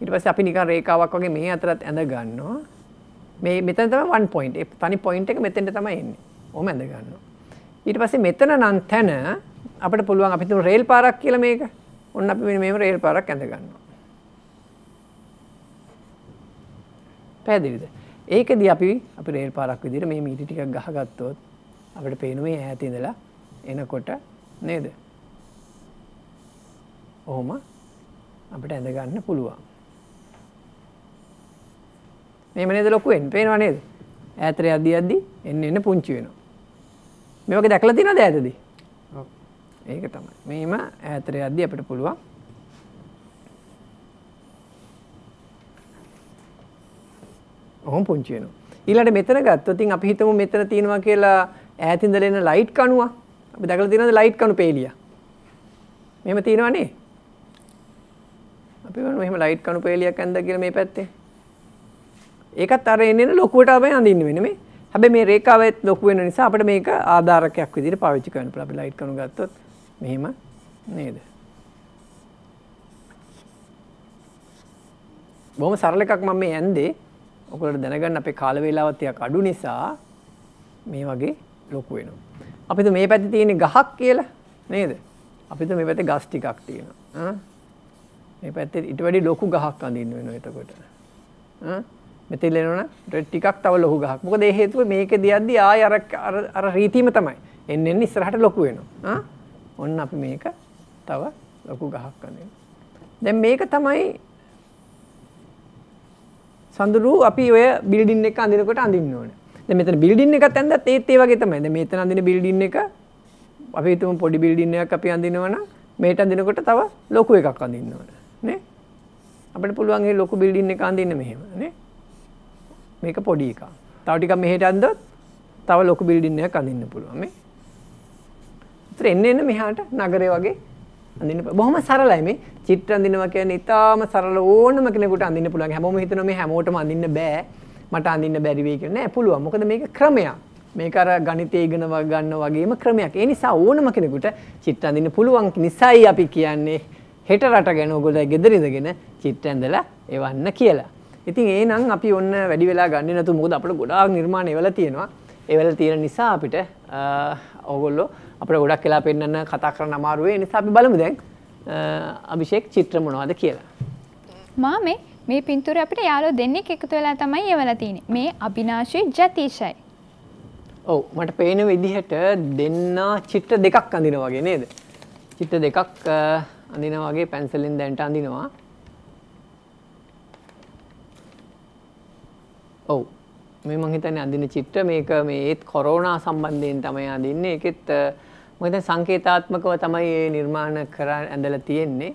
ඉට පස්ස අපි නිකන් රේකාවක් වගේ මේ අතරත් ඇඳ ගන්නවා මේ මෙතන තම වන් පොයින්් තනි පොයින්් එක මෙතෙන්ට තම එන්නේ ඕම ඇඳ ගන්න ඊට පස්සේ මෙතන නම් තැන අපට පුළුවන් අපිතුම රේල් පාරක් කියල මේක ඔන්න අපි මෙම රේල් පාරක් ඇඳ ගන්නවා පැදිරිද ඒකද අපි අපි රේල් පාරක් විදිර මේ මීටි ටික ගහගත්තොත් අපට පේනුවේ ඇතිඳලා එනකොට නේද ඔහොම අපට ඇඳගන්න පුළුවන් මෙම නේද ලොකුවෙන් පේනවා නේද ඇතරය අද්දි අද්දි එන්න එන්න පුංචි වෙනවා මේක දැකල තින දෑතද ඒක තමයි මේම ඇතරය අද්දි අපට පුළුවන් ඔහොම පුංචි වෙනවා ඊළට මෙතන ගත්තොතින් අපි හිතමු මෙතන තියෙනවා කියලා ඈතින්දලෙන ලයිට් කණුවා අපි දැකල තිනද ලයිට් කණු පේලිය මෙම තියෙනවනේ අපි මෙම ලයිට් කණු පේලියක් ඇන්ද කියල මේ පැත්තේ ඒකත් අර එන්න ලොකුවට අපේ අඳින්න වෙනම හැබැයි මේ රේඛාවෙත් ලොකු වෙන නිසා අපිට මේක ආධාරකයක් විදිහට පාවිච්චි කරන්න පුළුවන්. අපි ලයිට් කණු ගත්තොත් මෙහෙම නේද? බොහොම සරල එකක් මම මේ ඇන්දේ. ඔයගොල්ලෝ දැනගන්න අපේ කාල වේලාවත් ටිකක් අඩු නිසා මේ වගේ ලොකු වෙනවා. අපිට මේ පැත්තේ තියෙන ගහක් කියලා නේද? අපිට මේ පැත්තේ ගස් ටිකක් තියෙනවා. මේ පැත්තේ ඊට වැඩි ලොකු ගහක් අඳින්න වෙනවා එතකොට. ආ මෙතෙල් එනවනම් ටිකක් තව ලොකු ගහක්. මොකද ඒ හේතුව මේක දියද්දි ආය අර අර රීතියම තමයි. එන්න එන්න ඉස්සරහට ලොකු වෙනවා. ඔන්න අපි මේක තව ලොකු ගහක් අඳිනවා. දැන් මේක තමයි සඳුරු අපි ඔය බිල්ඩින් එක අඳිනකොට අඳින්න ඕනේ. දැන් මෙතන බිල්ඩින් එකක් ඇඳද්දත් ඒත් ඒ වගේ තමයි. දැන් මෙතන අඳින බිල්ඩින් එක අපි හිතමු පොඩි බිල්ඩින් එකක් අපි අඳිනවනම් මේට අඳිනකොට තව ලොකු එකක් අඳින්න ඕනේ. නේ? අපිට පුළුවන් ඒ ලොකු බිල්ඩින් එක අඳින්න මෙහෙම නේ? මේක පොඩි එකක් තවටික මෙහෙට ඇද්දොත් තව ලොක බිල්ඩින්නයක් අඳන්න පුළුවම තර එන්න එන්න මෙහාට නගරය වගේ අඳන්න බොහම සරලයි මේ චිත්‍ර අඳිනවා කියන්නේ ඉතාම සරල ඕනම කෙනෙකුට අඳින්න පුළුවන් හැමෝම හිතනවා මේ හැමෝටම අඳින්න බෑ මට අඳින්න බැරි වෙයි කියලා නෑ පුළුවන් මොකද මේක ක්‍රමයක් මේක අර ගණිතය ඉගෙන ගන්න වගේම ක්‍රමයක් ඒ නිසා ඕනම කෙනෙකුට චිත්‍ර අඳින්න පුළුවන් නිසායි අපි කියන්නේ හෙට රට ගැන ඔයගොල්ලෝ ගෙදර ඉඳගෙන චිත්‍ර ඇඳලා එවන්න කියලා ඉතින් ඒ නම් අපි ඔන්න වැඩි වෙලා ගන්න නතු මුොද අපට ගොඩාක් නිර්මාණ එවල තියෙනවා එවල තියෙන නිසා අපිට ඔගොල්ලෝ අප ගොඩක් කියලා පෙන්න්න කතා කර නමාරුවේ නිසා අපි බලමු දැන් අභිෂෙක් චිත්‍ර මොනවාද කියලා. මා මේ මේ පින්තුර අපිට යාලෝ දෙන්නෙක් එකතු වෙලා තමයි එවල තියෙන මේ අභිනාශය ජතිීශයි. ඔව මට පේන විදිහට දෙන්නා චිත්‍ර දෙකක් අඳින වගේ නේද. චිත්‍ර දෙකක් අඳින වගේ පැන්සලින් දැන්ට අඳිනවා ඔව් මේ මං හිතන්නේ අඳින චිත්‍ර මේක මේ ඒත් කොරෝනා සම්බන්ධයෙන් තමයි අඳින්නේ ඒකෙත් මම හිතන්නේ සංකේතාත්මකව තමයි මේ නිර්මාණ කර ඇඳලා තියෙන්නේ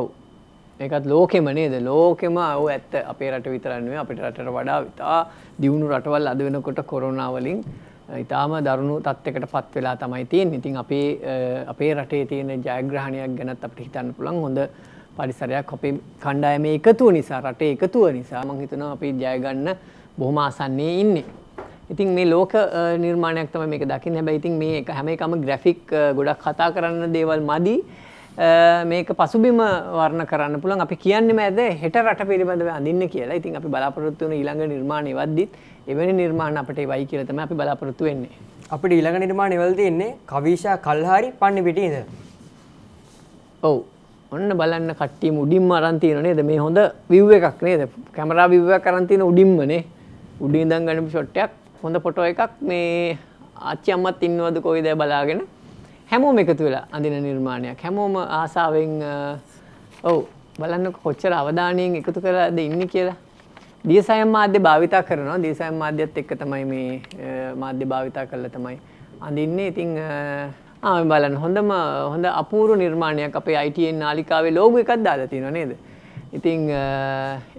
ඔව් ඒකත් ලෝකෙම නේද ලෝකෙම ඔව් ඇත්ත අපේ රට විතරක් නෙවෙයි අපේ රටට වඩා ඉතා දියුණු රටවල් අද වෙනකොට කොරෝනා වලින් ඉතාම දරුණු තත්යකට පත් වෙලා තමයි තියෙන්නේ. ඉතින් අපේ අපේ රටේ තියෙන ජයග්‍රහණයක් ගැනත් අපිට හිතන්න පුළුවන්. හොඳ පරිසරයක් අපේ කණ්ඩායමේ එකතුව නිසා රටේ එකතුව නිසා මං හිතනවා අපි ජයගන්න බොහොම ආසන්නයේ ඉන්නේ. ඉතින් මේ ලෝක නිර්මාණයක් තම මේක දකින්න හැබැයි ඉතින් මේ එක හැම එකම ග්‍රැෆික් ගොඩක් කතා කරන්න දේවල් මදි මේක පසුබිම වර්ණ කරන්න පුළුවන් අපි කියන්නේ මෑද හෙට රට පිළිබඳව අඳින්න කියලා. ඉතින් අපි බලාපොරොත්තු වෙන ඊළඟ නිර්මාණ එවද්දිත් එවැනි නිර්මාණ අපිට එවයි කියලා තමයි අපි බලාපොරොත්තු වෙන්නේ. අපිට ඊළඟ නිර්මාණ එවල තියෙන්නේ කවිෂා කල්හාරි පන්නේ පිටින්ද. ඔව්. ඔන්න බලන්න කට්ටියම උඩින්ම අරන්තියන නේද මේ හොඳ විව් එකක් නේද කැමරා විව්වක් අරන්තියන උඩින්මනේ උඩින් ඉඳන් ගනිපු ෂොට් එකක් හොඳ ෆොටෝ එකක් මේ ආච්චි අම්මත් ඉන්නවද කොයිද බලාගෙන හැමෝම එකතු වෙලා අඳින නිර්මාණයක් හැමෝම ආසාවෙන් ඔව් බලන්න කොච්චර අවධානයෙන් එකතු කරලාද ඉන්නේ කියලා දියසයම් මාධ්‍ය භාවිතා කරනවා දියසයම් මාධ්‍යත් එක්ක තමයි මේ මාධ්‍ය භාවිතා කරලා තමයි අඳින්නේ ඉතින් ආම බලන්න හොඳම හොඳ අපූරු නිර්මාණයක් අපේ අයිටෙන් නාලිකාවේ ලෝග එකක් දාලා තියෙනවා නේද. ඉතිං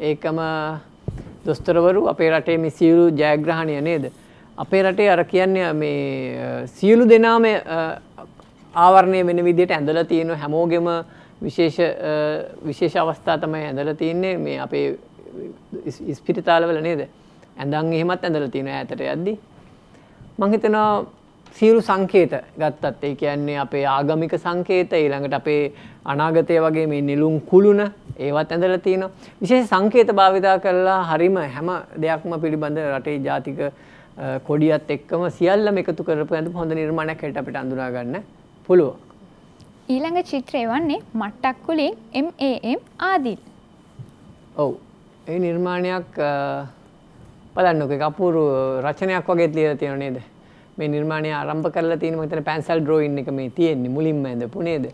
ඒකම දොස්තරවරු අපේ රටේ මේ සියලු ජයග්‍රහණය නේද. අපේ රටේ අර කියන්නේ මේ සියලු දෙනාම ආවරණය වෙන විදිහට ඇඳලා තියෙනවා හැමෝගෙම විශේෂ විශේෂ අවස්ථා තමයි ඇඳලා තියන්නේ මේ අපේ ඉස්පිරිතාලවල නේද. ඇඳන් එහෙමත් ඇඳලා තියෙනවා ඇතට යද්දි. මංහිතනවා සියලු සංකේත ගත්තත් ඒ කියන්නේ අපේ ආගමික සංකේත ඊළඟට අපේ අනාගතය වගේ මේ නිලුම් කුළුණ ඒවත් ඇඳලා තියෙනවා විශේෂ සංකේත භාවිතා කරලා හරිම හැම දෙයක්ම පිළිබඳ රටේ ජාතික කොඩියත් එක්කම සියල්ලම එකතු කරපු ඇඳුම් හොඳ නිර්මාණයක් හැටියට අපිට අඳුනා ගන්න පුළුවන් ඊළඟ චිත්‍රය වන්නේ මට්ටක් කුලින් MAM ආදිල් ඔව් ඒ නිර්මාණයක් බලන්නක අපූරු රචනයක් වගේ ලියලා තියෙන නේද මේ නිර්මාණය ආරම්භ කරලා තියෙන මතන පැන්සල් ඩ්‍රෝයින් එක මේ තියෙන්නේ මුලින්ම ඇඳපු නේද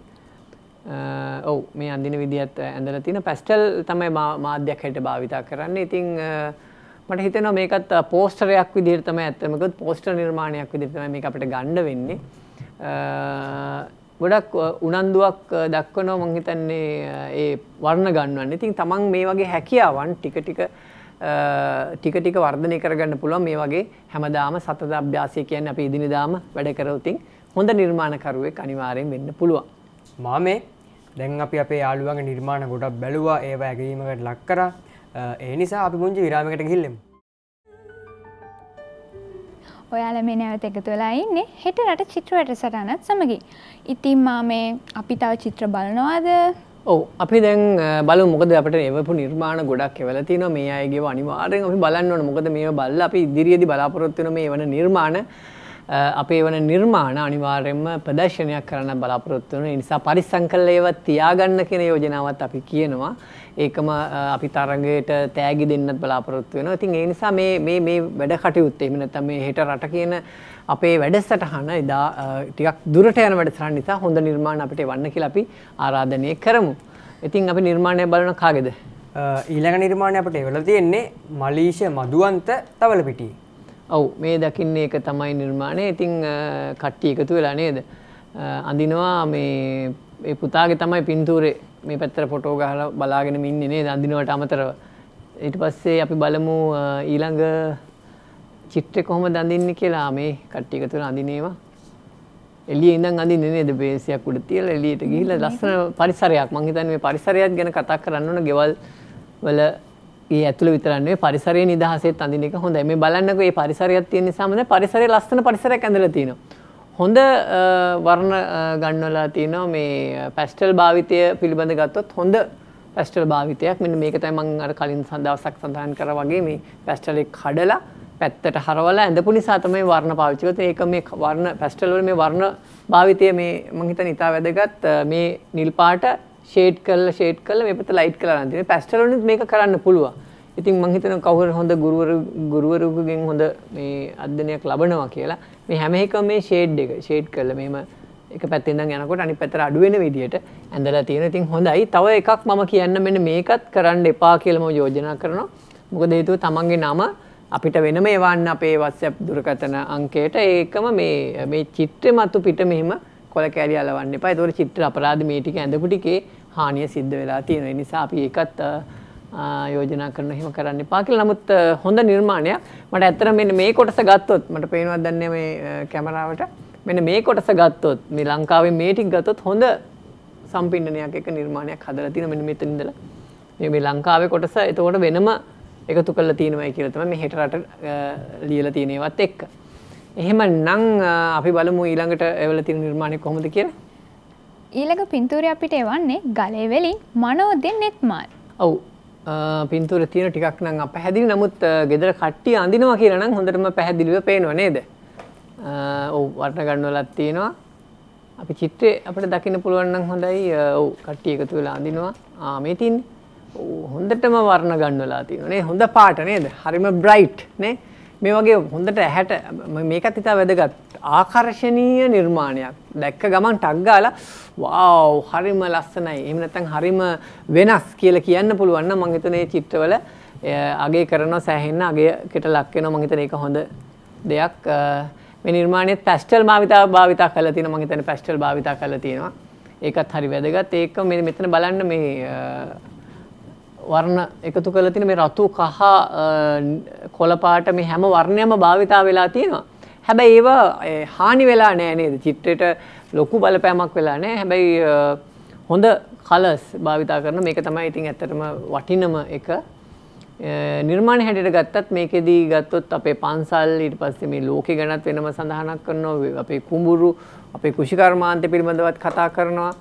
ඔව් මේ අඳින විදිහත් ඇඳලා තියෙන පැස්ටල් තමයි මාධ්‍යයක් හැට භාවිතා කරන්න ඉතින් මට හිතනවා මේකත් පෝස්ටරයක් විදිහට තමයි ඇත්තමකොත් පෝස්ටර් නිර්මාණයක් විදිහට තමයි මේක අපිට ගන්න වෙන්නේ ගොඩක් උනන්දුවක් දක්වනවා මං හිතන්නේ ඒ වර්ණ ගන්නවන්න ඉතින් තමන් මේ වගේ හැකියාවන් ටික ටික ටික ටික වර්ධනය කරගන්න පුළුවන් මේ වගේ හැමදාම සතත අභ්‍යාසය කියන්නේ අපි ඉදිනදාම වැඩ කරවතින් හොඳ නිර්මාණකරුවෙක් අනිවාර්යෙන් වෙන්න පුළුවන්. මාමේ දැන් අපි අපේ යාළුවන්ගේ නිර්මාණ ගොඩක් බැලුවා ඒවා ඇගීමකට ලක් කරා. ඒ නිසා අපි පුංචි විරාමයකට ගිහිල්ලෙමු. ඔයාලා මේ නැවත එකතු වෙලා ඉන්නේ හෙට රට චිත්‍ර වැඩසටහනත් සමගින්. ඉතින් මා මේ අපි තව චිත්‍ර බලනවාද? ඔව අපි දැන් බල මොකද අපට එවපු නිර්මාණ ගොඩක් එවලතින මේ අයගේ අනිවාරෙන් අපි බලන්නවන මොකද මේ බල්ල අපි ඉදිරියේදි බලාපොරොත්තුන මේ වන නිර්මාණ අපේ වන නිර්මාණ අනිවාර්යෙන්ම ප්‍රදර්ශනයක් කරන්න බලාපොරොත්තුවන නිසා පරිසංකල්ලයවත් තියාගන්න කෙන යෝජනාවත් අපි කියනවා ඒකම අපි තරගයට තෑගි දෙන්නත් බලාපොරොත්තු වෙන ඉතින් ඒ නිසා මේ වැඩ කටයුත්තේ මෙනතම හෙට රට කියන අපේ වැඩසටහන එදා ටිකක් දුරට යන වැඩසටහන නිසා හොඳ නිර්මාණ අපිට වන්න කියලා අපි ආරාධනය කරමු. ඉතින් අපි නිර්මාණය බලන කාගේද? ඊළඟ නිර්මාණය අපට එවලා තියෙන්නේ මලීෂ මදුවන්ත තවලපිටියේ. ඔව් මේ දකින්නේ එක තමයි නිර්මාණය. ඉතින් කට්ටිය එකතු වෙලා නේද? අඳිනවා මේ ඒ පුතාගේ තමයි පින්තූරේ මේ පැත්තට ෆොටෝ ගහලා බලාගෙන ඉන්නේ නේද අඳිනවට අමතරව. ඊට පස්සේ අපි බලමු ඊළඟ චිත්‍රය කොහොම දඳින්න කියලා මේ කට්ටියක තුන අඳිනේවා එලිය ඉඳන් අඳින්නේ නේද බේසියක් උඩ තියලා එළියට ගිහිල්ලා ලස්සන පරිසරයක් මං හිතන්නේ මේ පරිසරයත් ගැන කතා කරන්න ඕන ගෙවල් වල ඒ ඇතුළ විතරන්නේ පරිසරය නිදහසෙත් අඳින එක හොඳයි මේ බලන්නක ඒ පරිසරයක් තියෙන නිසාමද පරිසරය ලස්සන පරිසරයක් ඇඳලා තියෙනවා. හොඳ වර්ණ ගන්නවලා තියෙනවා මේ පැස්ටල් භාවිතය පිළිබඳ ගත්තොත් හොඳ පැස්ටල් භාවිතයක් මෙන්න මේක තමයි මම අර කලින් දවසක් සඳහන් කර වගේ මේ පැස්ටල් එක කඩලා පැත්තට හරවලා ඇඳපු නිසා තමයි වර්ණ පාවිච්චි කරන්නේ. ඒක මේ වර්ණ පැස්ටල් වල මේ වර්ණ භාවිතය මේ මම හිතන්නේ ඉතාල වැදගත් මේ නිල් පාට ෂේඩ් කරලා ෂේඩ් කරලා මේ පැත්ත ලයිට් කරලා නැතිනේ පැස්ටල් වලින් මේක කරන්න පුළුවන්. ඉතින් මං හිතනවා කවුරු හොඳ ගුරුවරු ගුරුවරුගෙන් හොඳ මේ අධ්‍යයනයක් ලබනවා කියලා. මේ හැම එකම මේ ෂේඩ් එක ෂේඩ් කරලා මේම එක පැත්තෙන්ද යනකොට අනි පැතර අඩුවෙන විදිහට ඇඳලා තියෙන ඉතින් හොඳයි තව එකක් මම කියන්න මෙන්න මේකත් කරන්න එපා කියලම යෝජනා කරනවා මොකද හේතුව තමන්ගේ නම අපිට වෙනම එවන්න අපේ වස්සැප් දුරකතන අංකයට ඒකම මේ මේ චිත්‍ර මතු පිට මෙහෙම කොල කෑලි අලවන්න එපා ඒතකොට චිත්‍ර අපරාධ මේ ටික ඇඳපු ටිකේ හානිය සිද්ධ වෙලා තියෙන නිසා අපි ඒකත් යෝජනා කරන හෙම කරන්න පාකිල් නමුත් හොඳ නිර්මාණයක් මට ඇත්තර මෙන්න මේ කොටස ගත්තොත් මට පේනවත් දන්නේ මේ කැමරාවට මෙන්න මේ කොටස ගත්තොත් මේ ලංකාවේ මේ ටික ගත්තොත් හොඳ සම්පින්ඩනයක් එක නිර්මාණයක් හදලා තියෙන මෙන්න මෙතන ඉඳලා මේ මේ ලංකාවේ කොටස එතකොට වෙනම එකතු කරලා තියෙනවයි කියලා තමයි මේ හෙට රට ලියලා තියෙන ඒවත් එක්ක. එහෙමනම් අපි බලමු ඊළඟට එවලා තියෙන නිර්මාණය කොහොමද කියලා. ඊළඟ පින්තූරය අපිට එවන්නේ ගලේ වෙලින් මනෝදෙන් නෙත්මාල්. ඔව්. පින්තූරේ තියෙන ටිකක් නම් අපැහැදිලි නමුත් gedara කට්ටිය අඳිනවා කියලා නම් හොඳටම පැහැදිලිව පේනවා නේද? වට ගන්නවලත් තියෙනවා අපි චිත්‍රය අපට දකින පුළුවන්නම් හොඳයි ඔව් කට්ටිය එකතු වෙලා අඳිනවා ආමේතින් හොඳටම වර්ණ ගන්නවලා තියෙනනේ හොඳ පාට නේද හරිම බ්‍රයිට් නේ මේ වගේ හොඳට ඇහැට මේකත් ඉතා වැදගත් ආකර්ශණීය නිර්මාණයක් දැක්ක ගමන් ටක් ගාලා වව් හරිම ලස්සනයි එහෙම නැත්නම් හරිම වෙනස් කියලා කියන්න පුළුවන් නම් මම හිතන්නේ චිත්‍රවල අගේ කරනවා සෑහෙන්න අගේ කට ලක් වෙනවා මම හිතන්නේ ඒක හොඳ දෙයක් මේ නිර්මාණයත් පැස්ටල් භාවිතා භාවිතා කරලා තියෙනවා මම හිතන්නේ පැස්ටල් භාවිතා කරලා තියෙනවා ඒකත් හරි වැදගත් ඒක මේ මෙතන බලන්න මේ වර්ණ එකතු කරලා තියෙන මේ රතු කහ කොළ පාට මේ හැම වර්ණයක්ම භාවිතා වෙලා තියෙනවා හැබැයි ඒවා හානි වෙලා නෑ නේද චිත්‍රයට ලොකු බලපෑමක් වෙලා නෑ හැබැයි හොඳ කලස් භාවිතා කරන මේක තමයි ඉතින් ඇත්තටම වටිනම එක නිර්මාණ හැටියට ගත්තත් මේකෙදී ගත්තොත් අපේ පන්සල් ඊට පස්සේ මේ ලෝකෙ ගැනත් වෙනම සඳහනක් කරනවා අපේ කුඹුරු අපේ කෘෂිකර්මාන්ත පිළිබඳවත් කතා කරනවා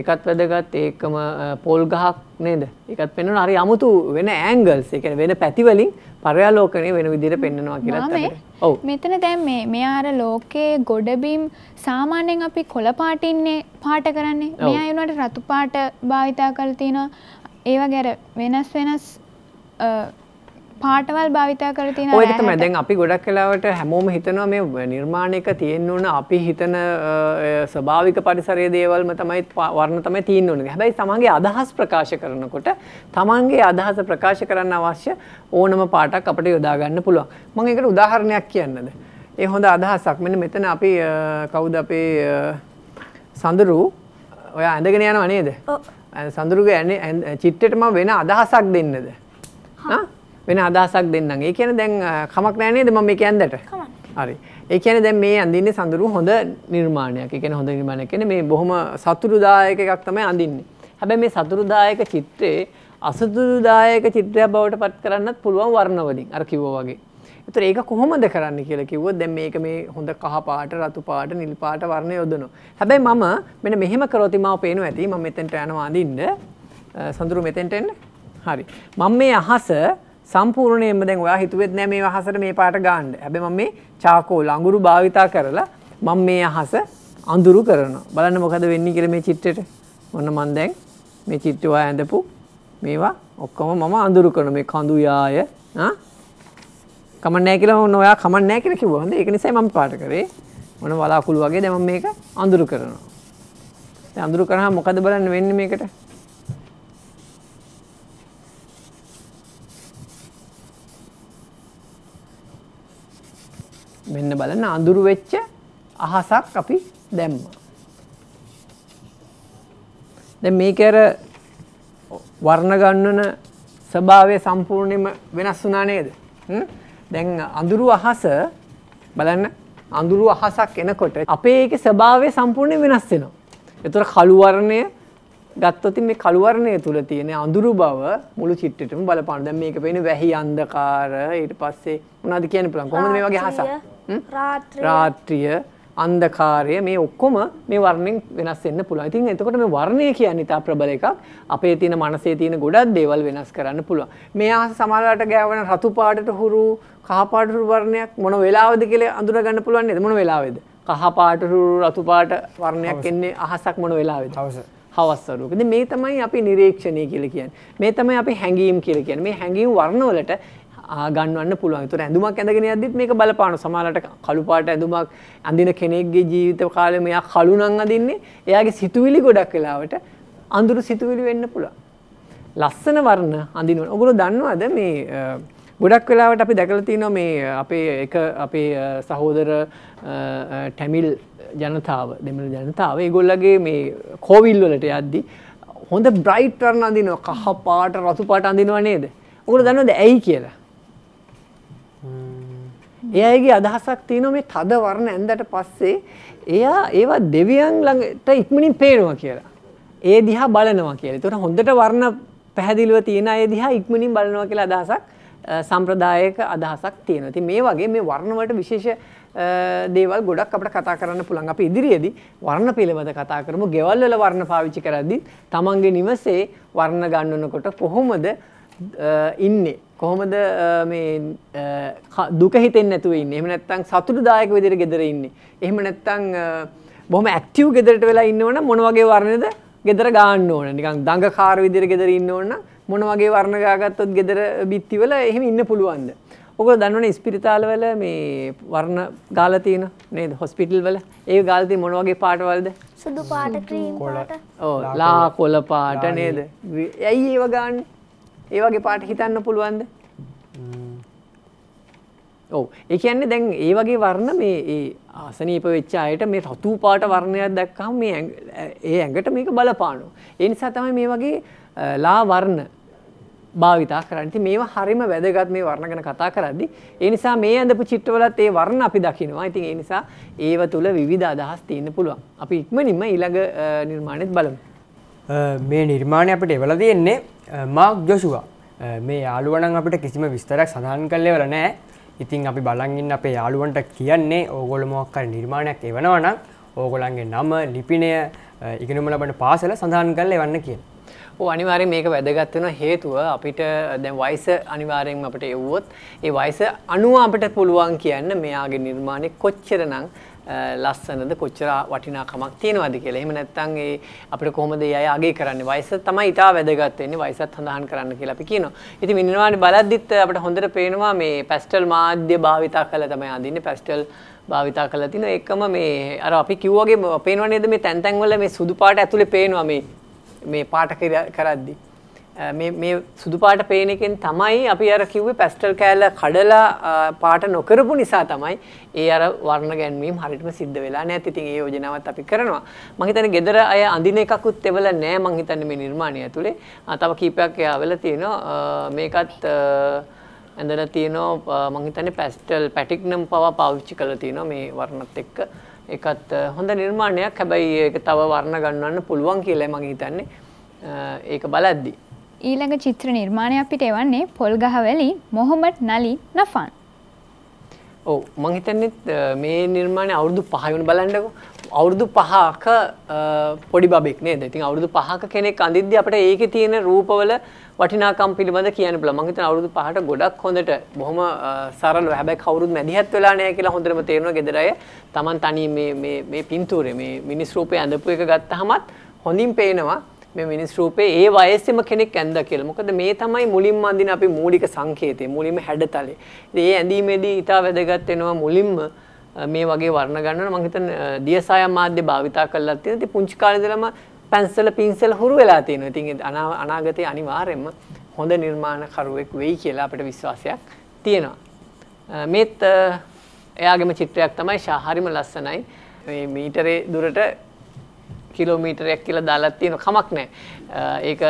ඒකත් වැදගත් ඒකම පොල් ගහක් නේද ඒකත් පෙන්වන හරි අමුතු වෙන ඇංගල්ස් ඒ කියන්නේ වෙන පැතිවලින් පරයාලෝකණය වෙන විදිහට පෙන්වනවා කියලා තමයි. ඔව්. මෙතන දැන් මේ මෙයා අර ලෝකයේ ගොඩබිම් සාමාන්‍යයෙන් අපි කොළ පාටින්නේ පාට කරන්නේ. මෙයා ඒ වුණාට රතු පාට භාවිතා කරලා තිනවා. ඒ වගේ අර වෙනස් වෙනස් පාටවල් භාවිතා කර තියෙන ඔයක තමයි දැන් අපි ගොඩක් කලාවට හැමෝම හිතනවා මේ නිර්මාණයක තියෙන්න ඕන අපි හිතන ස්වභාවික පරිසරයේ දේවල්ම තමයි වර්ණ තමයි තියෙන්න ඕනේ. හැබැයි තමන්ගේ අදහස් ප්‍රකාශ කරනකොට තමන්ගේ අදහස ප්‍රකාශ කරන්න අවශ්‍ය ඕනම පාටක් අපිට යොදා ගන්න පුළුවන්. මම ඒකට උදාහරණයක් කියන්නද? ඒ හොඳ අදහසක්. මෙන්න මෙතන අපි කවුද අපේ සඳුරු ඔයා ඇඳගෙන යනව නේද? ඔව්. සඳුරුගේ චිත්‍රෙට මම වෙන අදහසක් දෙන්නද? වෙන අදහසක් දෙන්නම්. ඒ කියන්නේ දැන් කමක් නැහැ නේද මම මේක ඇන්දට? හරි. ඒ කියන්නේ දැන් මේ අඳින්නේ සඳුරු හොඳ නිර්මාණයක්. ඒ කියන්නේ හොඳ නිර්මාණයක් කියන්නේ මේ බොහොම සතුරුදායක එකක් තමයි අඳින්නේ. හැබැයි මේ සතුරුදායක චිත්‍රේ අසතුරුදායක චිත්‍රයක් බවට පත් කරන්නත් පුළුවන් වර්ණ වලින්. අර කිව්වා වගේ. ඒතර ඒක කොහොමද කරන්න කියලා කිව්වොත් දැන් මේක මේ හොඳ කහ පාට, රතු පාට, නිල් පාට වර්ණ යොදනවා. හැබැයි මම මෙන්න මෙහෙම කරොත් මාව පේනවා ඇති. මම මෙතෙන්ට යනවා අඳින්න. සඳුරු මෙතෙන්ට එන්නේ. හරි. මම මේ අහස සම්පූර්ණයෙන්ම දැන් ඔයා හිතුවෙත් නෑ මේ අහසට මේ පාට ගන්න. හැබැයි මම මේ චාකෝ ලඟුරු භාවිතා කරලා මම මේ අහස අඳුරු කරනවා. බලන්න මොකද වෙන්නේ කියලා මේ චිත්‍රෙට. ඔන්න මම දැන් මේ චිත්‍රය ඇඳපු මේවා ඔක්කොම මම අඳුරු කරන මේ කඳු යාය ආ කමන්නෑ කියලා ඔන්න ඔයා කමන්නෑ කියලා කිව්වා. හොඳ ඒක නිසා මම පාට කරේ. මොන වලාකුළු වගේ දැන් මම මේක අඳුරු කරනවා. දැන් අඳුරු කරාම මොකද බලන්න වෙන්නේ මේකට? මෙන්න බලන්න අඳුරු වෙච්ච අහසක් අපි දැම්ම. දැන් මේකර වර්ණ ගන්නන ස්වභාවය සම්පූර්ණයෙන්ම වෙනස් වුණා නේද? දැන් අඳුරු අහස බලන්න අඳුරු අහසක් එනකොට අපේ ඒකේ ස්වභාවය සම්පූර්ණයෙන් වෙනස් වෙනවා. ඒතර කළු වර්ණය ගත්තොතින් මේ කළුවරණය තුළ තියෙන අඳුරු බව මුළු චිත්‍රයටම බලපාන දැන් මේක පේන වැහි අන්ධකාර ඊට පස්සේ මොනවද කියන්න පුළුවන් කොහොමද මේ වගේ හසක් රාත්‍රිය අන්ධකාරය මේ ඔක්කොම මේ වර්ණයෙන් වෙනස් වෙන්න පුළුවන්. ඉතින් එතකොට මේ වර්ණය කියන්නේ තා ප්‍රබල එකක්. අපේ තියෙන මනසේ තියෙන ගොඩක් දේවල් වෙනස් කරන්න පුළුවන්. මේ අහස සමහරවිට ගෑවෙන රතු පාටට හුරු කහ පාට හුරු වර්ණයක් මොන වෙලාවද කියලා අඳුර ගන්න පුළුවන් නේද? මොන වෙලාවේද? කහ පාට හුරු රතු පාට වර්ණයක් එන්නේ අහසක් මොන වෙලාවේද? හවස. හවස්වරුවක. ඉතින් මේ තමයි අපි නිරීක්ෂණය කියලා කියන්නේ. මේ තමයි අපි හැඟීම් කියලා කියන්නේ. මේ හැඟීම් වර්ණවලට ගන්නවන්න පුළුවන්. ඒතර ඇඳුමක් ඇඳගෙන යද්දිත් මේක බලපානවා. සමහරවිට කළු පාට ඇඳුමක් අඳින කෙනෙක්ගේ ජීවිත කාලේ මෙයා කළු නම් අඳින්නේ. එයාගේ සිතුවිලි ගොඩක් වෙලාවට අඳුරු සිතුවිලි වෙන්න පුළුවන්. ලස්සන වර්ණ අඳිනවනේ. ඔගොල්ලෝ දන්නවද මේ ගොඩක් වෙලාවට අපි දැකලා තියෙනවා මේ අපේ එක අපේ සහෝදර ටැමිල් ජනතාව දෙමළ ජනතාව ඒගොල්ලගේ මේ කෝවිල් වලට යද්දි හොඳ බ්‍රයිට් වර්ණ අඳිනවා කහ පාට රතු පාට අඳිනවා නේද? ඔගොල්ලෝ දන්නවද ඇයි කියලා? ඒ අයගේ අදහසක් තියෙනවා මේ තද වර්ණ ඇඳට පස්සේ එයා ඒවා දෙවියන් ළඟට ඉක්මනින් පේනවා කියලා. ඒ දිහා බලනවා කියලා. ඒතකොට හොඳට වර්ණ පැහැදිලිව තියෙන අය දිහා ඉක්මනින් බලනවා කියලා අදහසක් සම්ප්‍රදායක අදහසක් තියෙන ති මේ වගේ මේ වර්ණවට විශේෂ දේවල් ගොඩක් අපට කතා කරන්න පුළන් අප ඉදිරියේදී වර්ණ පිළිබඳ කතා කරමු ගෙවල්වල වර්ණ පාවිච්චි කරද්දි තමන්ගේ නිවසේ වර්ණ ගන්නනකොට කොහොමද ඉන්නේ කොහොමද දුක හිතෙන් නැතුව ඉන්න එම නැත්තං සතුටුදායක විදිර ගෙදර ඉන්නේ එහෙම නැත්තං බොහම ඇක්ටව් ගෙදරට වෙලා ඉන්නවන මොනවගේ වර්ණද ගෙදර ගාන්න ඕන නිකං දඟකාර විදිර ගෙදර ඉන්න ඕන්න මොන වගේ වර්ණගාගත්තොත් ගෙදර බිත්තිවල එහෙම ඉන්න පුළුවන්ද. ඔක දන්නවන ස්පිරිතාලවල මේ වර්ණ ගාලතියන නේද හොස්පිටල් වල ඒ ගාලති මොනවගේ පාටවල්ද සුදු පාට ඕ ලා කොල පාට නේද ඇයි ඒව ගාන්න ඒවගේ පාට හිතන්න පුළුවන්ද ඔව ඒ කියන්නේ දැන් ඒ වගේ වර්ණ මේ ඒ ආසනීප වෙච්ච අයට මේ රතු පාට වර්ණයක් දැක්කම මේ ඒ ඇඟට මේක බලපානවා ඒ නිසා තමයි මේ වගේ ලා වර්ණ භාවිතා කරන්නති මේවා හරිම වැදගත් මේ වර්ණ ගැන කතා කරද්දි ඒ නිසා මේ ඇඳපු චිත්‍රවලත් ඒ වර්ණ අපි දකිනවා ඉතින් ඒ නිසා ඒව තුළ විවිධ අදහස් තියෙන්න පුළුවන් අපි ඉක්මනින්ම ඊළඟ නිර්මාණයත් බලමු මේ නිර්මාණය අපිට එවලා තියෙන්නේ මාක් ජොසුවා මේ යාළුවනම් අපිට කිසිම විස්තරයක් සඳහන් කළේ වල නෑ ඉතින් අපි බලන් ඉන්න අපේ යාළුවන්ට කියන්නේ ඕගොල්ලෝ මොකක් හරි නිර්මාණයක් එවනවා නම් ඕගොල්ලන්ගේ නම ලිපිණය ඉගෙනුම ලබන පාසල සඳහන් කරලා එවන්න කියලා අනිවාරෙන් මේක වැදගත්වෙන හේතුව අපිට දැ වයිස අනිවාරයෙන් අපට එව්වොත් ඒ වයිස අනුව අපට පුළුවන් කියන්න මෙයාගේ නිර්මාණය කොච්චරනං ලස්සනද කොච්චර වටිනාකමක් තියෙනවද කියලා. එහෙම නැත්නම් ඒ අපිට කොහොමද ඒ අය අගේ කරන්නේ? වයස තමයි ඊටා වැදගත් වෙන්නේ. වයසත් සඳහන් කරන්න කියලා අපි කියනවා. ඉතින් මිනිනවානේ බලද්දිත් අපිට හොඳට පේනවා මේ පැස්ටල් මාධ්‍ය භාවිතා කළා තමයි අඳින්නේ. පැස්ටල් භාවිතා කළා තින එකම මේ අර අපි කිව්වාගේ පේනව නේද මේ තැන් තැන් වල මේ සුදු පාට ඇතුලේ පේනවා මේ මේ පාට කරද්දි. මේ සුදු පාට පේන එකෙන් තමයි අපි අර කිව්වේ පැස්ටල් කෑල්ල කඩලා පාට නොකරපු නිසා තමයි ඒ අර වර්ණ ගැන්වීම් හරියටම සිද්ධ වෙලා නැති. ඉතින් ඒ යෝජනාවත් අපි කරනවා. මම හිතන්නේ ගෙදර අය අඳින එකකුත් එවල නැහැ මම හිතන්නේ මේ නිර්මාණය ඇතුලේ. තව කීපයක් එයාවල තියෙනවා. මේකත් ඇඳලා තියෙනවා මම හිතන්නේ පැස්ටල් පැටික්නම් පවා පාවිච්චි කරලා තියෙනවා මේ වර්ණත් එක්ක. එකත් හොඳ නිර්මාණයක් හැබැයි ඒක තව වර්ණ ගන්නන්න පුළුවන් කියලා මගේ හිතන්නේ ඒක බලද්දි. ඊළඟ චිත්‍ර නිර්මාණය අපිට එවන්නේ පොල්ගහවැලි මොහොමඩ් නලි නෆාන්. ඔව් මං හිතන්නේ මේ නිර්මාණය අවුරුදු 5 වෙන බලන්නකො. අවුරුදු 5ක පොඩි බබෙක් නේද? ඉතින් අවුරුදු 5ක කෙනෙක් අඳිද්දි අපිට ඒකේ තියෙන රූපවල වටිනාකම් පිළිබඳ කියන බල මං හිතන අවුරුදු පහට ගොඩක් හොඳට බොහොම සරලව හැබැයි කවුරුත් මැදිහත් වෙලා නැහැ කියලා හොඳටම තේරෙනවා ගෙදර අය Taman තනියෙන් මේ මේ මේ පින්තූරේ මේ මිනිස් රූපේ ඇඳපු එක ගත්තහමත් හොඳින් පේනවා මේ මිනිස් රූපේ ඒ වයස්සෙම කෙනෙක් ඇඳ කියලා. මොකද මේ තමයි මුලින්ම අඳින අපි මූලික සංකේතය. මුලින්ම හැඩතලේ. ඉතින් ඒ ඇඳීමේදී ඊට වැදගත් වෙනවා මුලින්ම මේ වගේ වර්ණ ගන්නවනේ මම හිතන දියසාය මාධ්‍ය භාවිතා කරලා තියෙන. ඉතින් පුංචි කාලේ ඉඳලම පැන්සල පින්සල හුරු වෙලා තියෙනවා. ඉතින් අනාගතයේ අනිවාර්යයෙන්ම හොඳ නිර්මාණකරුවෙක් වෙයි කියලා අපිට විශ්වාසයක් තියෙනවා. මේත් එයාගේම චිත්‍රයක් තමයි ෂා හරිම ලස්සනයි. මේ මීටරේ දුරට කිලෝමීටරයක් කියලා දාලා තියෙන කමක් නැහැ. ඒක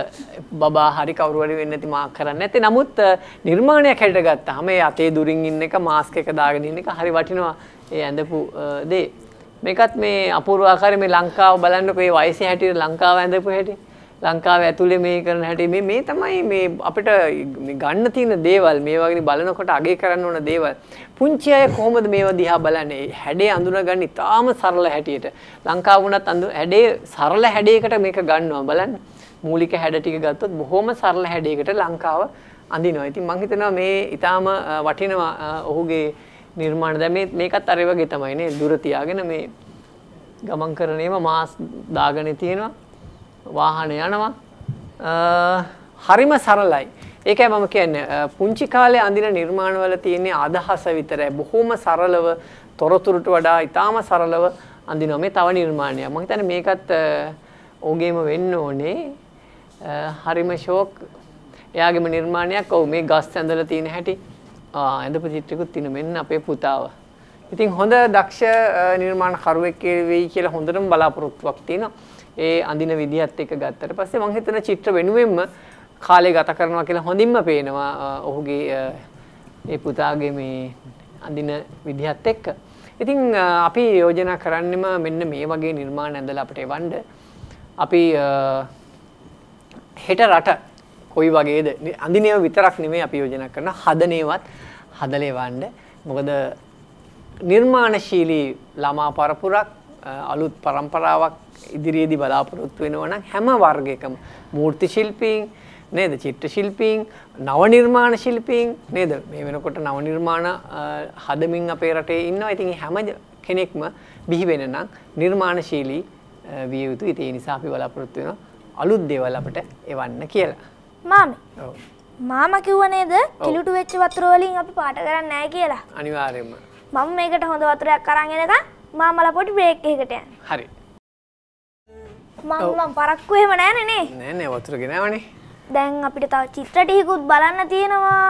බබා හරි කවුරු හරි වෙන්නේ නැති මාක් කරන්නේ නැති. නමුත් නිර්මාණයක් හැදලා ගත්තාම ඒ අතේ දුරින් ඉන්න එක මාස්ක් එක දාගෙන ඉන්න එක හරි වටිනවා. ඒ ඇඳපු දේ. මේකත් මේ අපූර්වාකාරය මේ ලංකාව බලන්නකෝ මේ වයසේ හැටියට ලංකාව ඇඳපු හැටි ලංකාව ඇතුලේ මේ කරන හැටි මේ මේ තමයි මේ අපිට ගන්න තියෙන දේවල් මේ වගේ බලනකොට අගේ කරන්න ඕන දේවල් පුංචි අය කොහොමද මේවා දිහා බලන්නේ හැඩේ අඳුනගන්නේ ඉතාලම සරල හැටියට ලංකාව වුණත් අඳු හැඩේ සරල හැඩයකට මේක ගන්නවා බලන්න මූලික හැඩ ටික ගත්තොත් බොහොම සරල හැඩයකට ලංකාව අඳිනවා. ඉතින් මම හිතනවා මේ ඊටාම වටිනවා ඔහුගේ නිර්මාණ දැ මේ මේකත් අරවගේ තමයිනේ දුරතියාගෙන මේ ගමන් කරනේම මාස් දාගන තියෙනවා වාහන යනවා හරිම සරලයි ඒකයි මම කියන්න පුංචි කාලේ අඳින නිර්මාණවල තියන්නේ අදහස විතරයි බොහොම සරලව තොරතුරට වඩා ඉතාම සරලව අඳිනො මේ තව නිර්මාණයක් මං තන මේකත් ඕගේම වෙන්න ඕනේ හරිම ශෝක් එයාගෙම නිර්මාණයක් ඔවු මේ ගස් ඇඳල තියෙන හැටි ඇඳපු චිත්‍රකුත් තින මෙන්න අපේ පුතාව. ඉතින් හොඳ දක්ෂ නිර්මාණකරුවෙක් වෙයි කියලා හොඳටම බලාපොරොත්තුවක් තියෙනවා. ඒ අඳින විදිහත් එක ගත්තට පස්සේ මම හිතන චිත්‍ර වෙනුවෙන්ම කාලය ගත කරනවා කියලා හොඳින්ම පේනවා ඔහුගේ ඒ පුතාගේ මේ අඳින විදිහත් එක්ක. ඉතින් අපි යෝජනා කරන්නෙම මෙන්න මේ වගේ නිර්මාණ ඇඳලා අපිට එවන්න. අපි හෙට රට කොයි වගේද අඳිනේව විතරක් නෙමේ අපි යෝජනා කරන හදනේවත් හදලේවන්න මොකද නිර්මාණශීලී ළමා පරපුරක් අලුත් පරම්පරාවක් ඉදිරියේදී බලාපොරොත්තු වෙනවා නම් හැම වර්ගයකම මූර්ති ශිල්පීන් නේද චිත්‍ර ශිල්පීන් නව නිර්මාණ ශිල්පීන් නේද මේ වෙනකොට නව නිර්මාණ හදමින් අපේ රටේ ඉන්නවා ඉතින් හැම කෙනෙක්ම බිහි වෙන නම් නිර්මාණශීලී විය යුතු ඉතින් ඒ නිසා අපි බලාපොරොත්තු වෙනවා අලුත් දේවල් අපිට එවන්න කියලා මාමේ මාම කිව්ව නේද කිලුටු වෙච්ච වතුර වලින් අපි පාට කරන්නේ නැහැ කියලා අනිවාර්යයෙන්ම මම මේකට හොඳ වතුරයක් අරන් එනකන් මාමලා පොඩි බ්‍රේක් එකකට යන්න හරි මම මම පරක්කු එහෙම නැහනේ නේ නෑ නෑ වතුර ගෙනාවනේ දැන් අපිට තව චිත්‍ර ටිකකුත් බලන්න තියෙනවා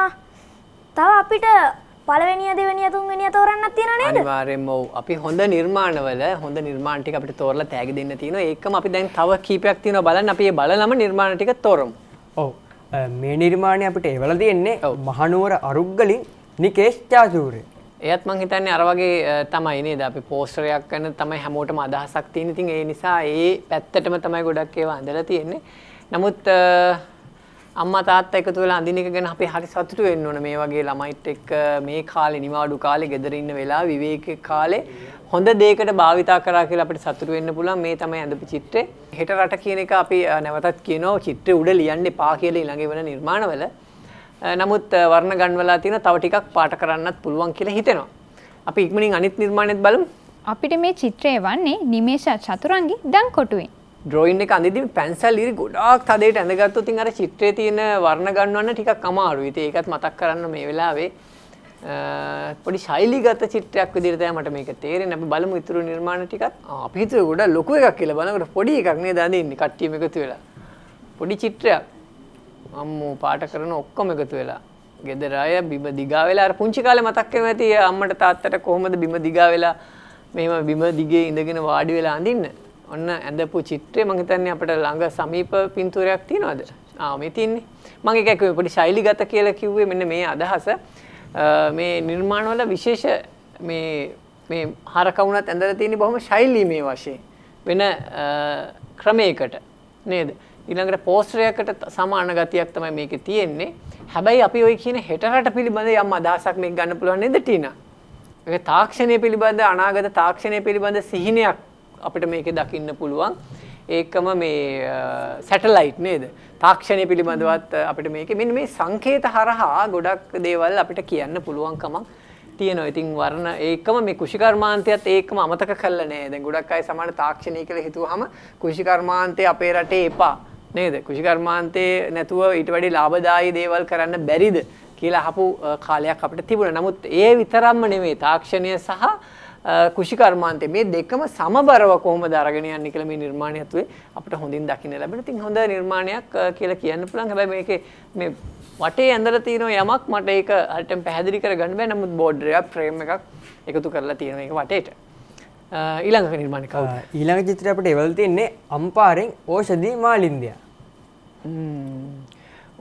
තව අපිට පළවෙනිය දෙවෙනිය තුන්වෙනිය තෝරන්න තියෙනවා නේද? අනිවාර්යෙන්ම ඔව්. අපි හොඳ නිර්මාණවල හොඳ නිර්මාණ ටික අපිට තෝරලා තෑගි දෙන්න තියෙනවා. ඒකම අපි දැන් තව කීපයක් තියෙනවා බලන්න. අපි මේ බලලම නිර්මාණ ටික තෝරමු. ඔව්. මේ නිර්මාණය අපිට එවල තියෙන්නේ මහනුවර අරුග්ගලින් නිකේෂ් චාසූරය එයත් මං හිතන්නේ අර වගේ තමයි නේද අපි පෝස්ටරයක් කරන තමයි හැමෝටම අදහසක් තියෙන ඉතින් ඒ නිසා ඒ පැත්තටම තමයි ගොඩක් ඒවා ඇඳලා තියෙන්නේ නමුත් අම්මා තාත්තා එකතු වෙලා අඳින එක ගැන අපි හරි සතුටු වෙන්න ඕන මේ වගේ ළමයිත් එක්ක මේ කාලේ නිවාඩු කාලේ ගෙදර ඉන්න වෙලාව විවේක කාලේ හොඳ දේකට භාවිතා කරා කියලා අපිට සතුටු වෙන්න පුළුවන් මේ තමයි ඇඳපු චිත්‍රේ. හෙට රට කියන එක අපි නැවතත් කියනවා චිත්‍රේ උඩ ලියන්න එපා කියලා ඊළඟ වෙන නිර්මාණවල. නමුත් වර්ණ ගන්වලා තියෙන තව ටිකක් පාට කරන්නත් පුළුවන් කියලා හිතෙනවා. අපි ඉක්මනින් අනිත් නිර්මාණෙත් බලමු. අපිට මේ චිත්‍රය වන්නේ නිමේෂ චතුරංගි දන් කොටුවෙන්. ඩ්‍රොයින් එක අඳිද්දි පැන්සල් ඉරි ගොඩාක් තදේට ඇඳගත්තොත් ඉතින් අර චිත්‍රයේ තියෙන වර්ණ ගන්වන්න ටිකක් අමාරුයි. ඉතින් ඒකත් මතක් කරන්න මේ වෙලාවේ. පොඩි ශෛලිගත චිත්‍රයක් විදිරතය මට මේක තේරෙන අප බලම ඉතුරු නිර්මාණ ටිකක් අපිහිතුර ගොඩ ලොක එකක් කියල බලකට පොඩි එකක්නේ දන්නේ කට්ටියම එකතු වෙලා පොඩි චිත්‍රයක් අම්ම පාට කරන ඔක්කොම එකතු වෙලා ගෙදරය බිම දිගා වෙලා පුංචි කාල මතක්කම ඇති අම්මට තාත්තට කොහොමද බිම දිගා වෙලා මෙම බිම දිගේ ඉඳගෙන වාඩි වෙලා අඳන්න ඔන්න ඇඳපු චිත්‍රය මහිතන්නේ අපට ළඟ සමීප පින්තුරයක් තියෙනවාද ආමතින්නේ මගේ එකැකව පොඩි ශෛලිගත කියලා කිව්වේ මෙන්න මේ අදහස මේ නිර්මාණවල විශේෂ මේ හරකවුණත් ඇඳර තියෙන බොහොම ශෛලී මේ වශයෙන් වෙන ක්‍රමයකට නේද ඉළඟට පෝස්ට්‍රයකට සමාන ගතියක් තමයි මේක තියෙන්නේ හැබැයි අපි ඔය කියන හෙටරට පිළිබඳ යම් අදහසක් මේ ගන්න පුළුවන් නේද ටීනා ඒක තාක්ෂණය පිළිබඳ අනාගත තාක්ෂණය පිළිබඳ සිහිනයක් අපිට මේකේ දකින්න පුළුවන් ඒකම මේ සැටලයිට් නේද තාක්ෂණය පිළිබඳවත් අපිට මේක මෙන්න මේ සංකේත හරහා ගොඩක් දේවල් අපිට කියන්න පුළුවන්කමක් තියෙනවා ඉතින් වර්ණ ඒකම මේ කෘෂිකර්මාන්තයත් ඒකම අමතක කළා නෑ දැන් ගොඩක් අය සමාන තාක්ෂණය කියලා හිතුවාම කෘෂිකර්මාන්තය අපේ රටේ එපා නේද කෘෂිකර්මාන්තේ නැතුව ඊට වැඩි ලාභදායී දේවල් කරන්න බැරිද කියලා අහපු කාලයක් අපිට තිබුණා නමුත් ඒ විතරක්ම නෙමෙයි තාක්ෂණය සහ කෘෂිකර්මාන්තය මේ දෙකම සමබරව කොහොමද අරගෙන යන්නේ කියලා මේ නිර්මාණය ඇතුලේ අපිට හොඳින් දකින්න ලැබෙන. ඉතින් හොඳ නිර්මාණයක් කියලා කියන්න පුළුවන්. හැබැයි මේකේ මේ වටේ ඇඳලා තියෙන යමක් මට ඒක අල්ටම් පැහැදිලි කරගන්න බෑ. නමුත් බෝඩර් එකක් ෆ්‍රේම් එකක් එකතු කරලා තියෙන එක වටේට. ඊළඟ නිර්මාණය කවුද? ඊළඟ චිත්‍රය අපිට එවල් තියෙන්නේ අම්පාරෙන් ඖෂධි මාලින්දියා.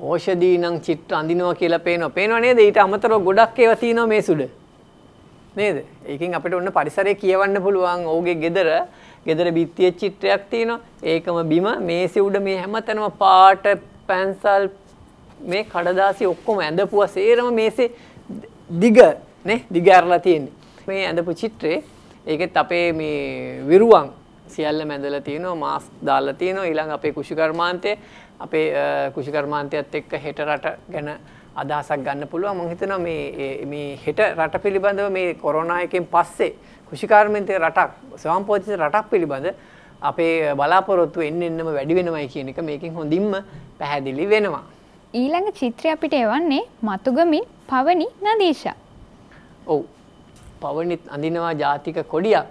ඖෂධී නම් චිත්‍ර අඳිනවා කියලා පේනවා. පේනව නේද? ඊට අමතරව ගොඩක් ඒවා තියෙනවා මේ සුඩ. නේද ඒකින් අපිට ඔන්න පරිසරය කියවන්න පුළුවන් ඔහුගේ ගෙදර ගෙදර බිත්තිය චිත්‍රයක් තියෙනවා ඒකම බිම මේසෙ උඩ මේ හැමතැනම පාට පැන්සල් මේ කඩදාසි ඔක්කොම ඇඳපුවා සේරම මේසේ දිග නේ දිග ඇරලා තියෙන්නේ මේ ඇඳපු චිත්‍රේ ඒකෙත් අපේ මේ විරුවන් සියල්ල මැදලා තියෙනවා මාස් දාලා තියෙනවා ඊළඟ අපේ කුෂිකර්මාන්තය අපේ කුෂිකර්මාන්තයත් එක්ක හෙට රට ගැන අදහසක් ගන්න පුළුවන් මම හිතනවා මේ මේ හෙට රට පිළිබඳව මේ කොරෝනා එකෙන් පස්සේ කෘෂිකාර්මිකයේ රටක් සම්පෝෂිත රටක් පිළිබඳ අපේ බලාපොරොත්තු එන්න එන්නම වැඩි වෙනවයි කියන එක මේකෙන් හොඳින්ම පැහැදිලි වෙනවා. ඊළඟ චිත්‍රය අපිට එවන්නේ මතුගමින් පවනි නදීෂා. ඔව්. පවනිත් අඳිනවා ජාතික කොඩියක්.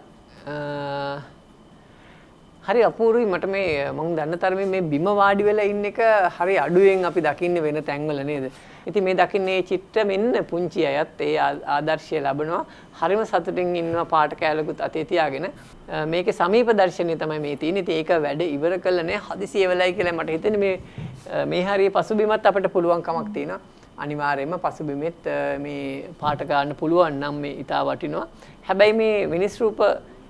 හරි අපූරුයි මට මේ මං දන්න තරම මේ බිම වාඩි වෙලා ඉන්න එක හරි අඩුවෙන් අපි දකින්න වෙන තැන්වල නේද. ඉතින් මේ දකින්නේ චිත්‍ර මෙන්න පුංචි අයත් ඒ ආදර්ශය ලබනවා. හරිම සතුටින් ඉන්නවා පාට කෑලකුත් අතේ තියාගෙන. මේකේ සමීප දර්ශනය තමයි මේ තියෙන්නේ. ඉතින් ඒක වැඩ ඉවර කළා නෑ. හදිසිය වෙලයි කියලා මට හිතෙන්නේ මේ මේ හරිය පසුබිමත් අපිට පුළුවන් කමක් තියෙනවා. අනිවාර්යයෙන්ම පසුබිමෙත් මේ පාට ගන්න පුළුවන් නම් මේ ඊට වටිනවා. හැබැයි මේ විනිස් රූප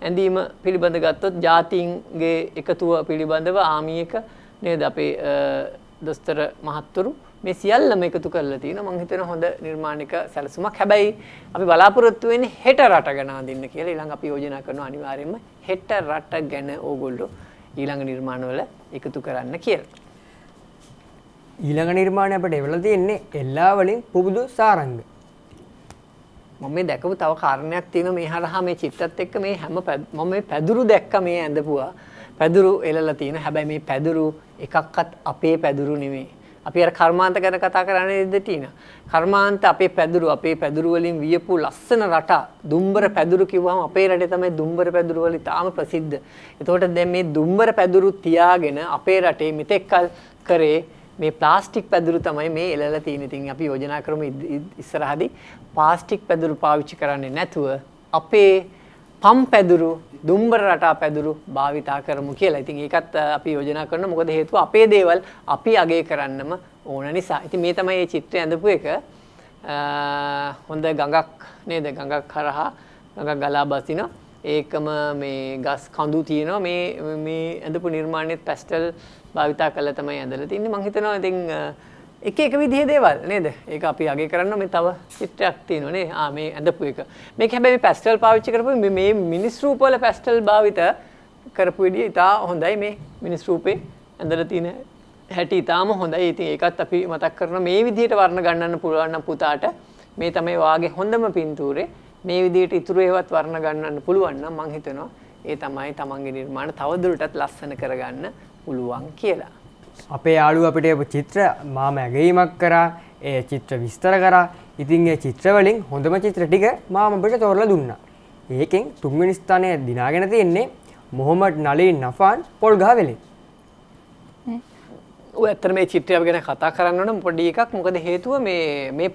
ඇඳීම පිළිබඳ ගත්තොත් ජාතීන්ගේ එකතුව පිළිබඳව ආමියක නේද අපේ දොස්තර මහත්තුරු මේ සියල්ලම එකතු කරලා තියෙනවා මම හිතන හොඳ නිර්මාණික සැලසුමක් හැබැයි අපි බලාපොරොත්තු වෙන්නේ හෙට රට ගැන අඳින්න කියලා ඊළඟ අපි යෝජනා කරනවා අනිවාර්යයෙන්ම හෙට රට ගැන ඕගොල්ලෝ ඊළඟ නිර්මාණවල එකතු කරන්න කියලා ඊළඟ නිර්මාණය අපට එවලා තියෙන්නේ එල්ලා වලින් පුබුදු සාරංග මම මේ දැකපු තව කාරණයක් තියෙනවා මේ හරහා මේ චිත්තත් එක්ක මේ හැම මම මේ පැදුරු දැක්ක මේ ඇඳපුවා පැදුරු එලලා තියෙන හැබැයි මේ පැදුරු එකක්වත් අපේ පැදුරු නෙමෙයි අපි අර කර්මාන්ත ගැන කතා කරන්නේ නේද ටීන කර්මාන්ත අපේ පැදුරු අපේ පැදුරු වලින් වියපු ලස්සන රට දුම්බර පැදුරු කිව්වම අපේ රටේ තමයි දුම්බර පැදුරු වල ඉතාම ප්‍රසිද්ධ එතකොට දැන් මේ දුම්බර පැදුරු තියාගෙන අපේ රටේ මෙතෙක්කල් කරේ මේ ප්ලාස්ටික් පැදුරු තමයි මේ එළලා තියෙන. ඉතින් අපි යෝජනා කරමු ඉස්සරහදී ප්ලාස්ටික් පැදුරු පාවිච්චි කරන්නේ නැතුව අපේ පම් පැදුරු, දුම්බර රටා පැදුරු භාවිතා කරමු කියලා. ඉතින් ඒකත් අපි යෝජනා කරන මොකද හේතුව අපේ දේවල් අපි අගය කරන්නම ඕන නිසා. ඉතින් මේ තමයි මේ චිත්‍රය ඇඳපු එක. හොඳ ගඟක් නේද? ගඟක් කරහා ගඟක් ගලා බසිනවා. ඒකම මේ ගස් කඳු තියෙනවා. මේ මේ ඇඳපු නිර්මාණයේත් පැස්ටල් භාවිතා කළ තමයි ඇඳල තින්න මහිතනවා ඉතින් එක එක විදිහ දේවල් නේද ඒ අපි අගේ කරන්න මේ තව චිත්‍රයක් තියෙනනේ ආ මේ ඇඳපු එක මේ හැබැයි පැස්ටල් පාවිච්චි කරපු මේ මිනිස් රූපවල පැස්ටල් භාවිත කරපු විදිය ඉතා හොඳයි මේ මිනිස් රූපේ ඇඳල තියෙන හැටි ඉතාම හොඳයි ඉතින් ඒකත් අපි මතක් කරන මේ විදිහට වර්ණ ගන්නන්න පුළුවන් පුතාට මේ තමයි වාගේ හොඳම පින්තූරේ මේ විදිහට ඉතුරු ඒවත් වර්ණ ගන්නන්න පුළුවන් නම් මං හිතනවා ඒ තමයි තමන්ගේ නිර්මාණ තවදුරටත් ලස්සන කරගන්න පුළුවන් කියලා. අපේ යාළුව අපිට චිත්‍ර මාම ඇගීමක් කරා ඒ චිත්‍ර විස්තර කරා ඉතින් ඒ චිත්‍රවලින් හොඳම චිත්‍ර ටික මාම අපිට තෝරලා දුන්නා. ඒකෙන් තුන්වෙනි ස්ථානය දිනාගෙන තියෙන්නේ මොහොමඩ් නලී නෆාන් පොල්ගහවෙලේ. ඔය ඇත්තට මේ චිත්‍රය ගැන කතා කරන්න ඕන පොඩි එකක් මොකද හේතුව මේ මේ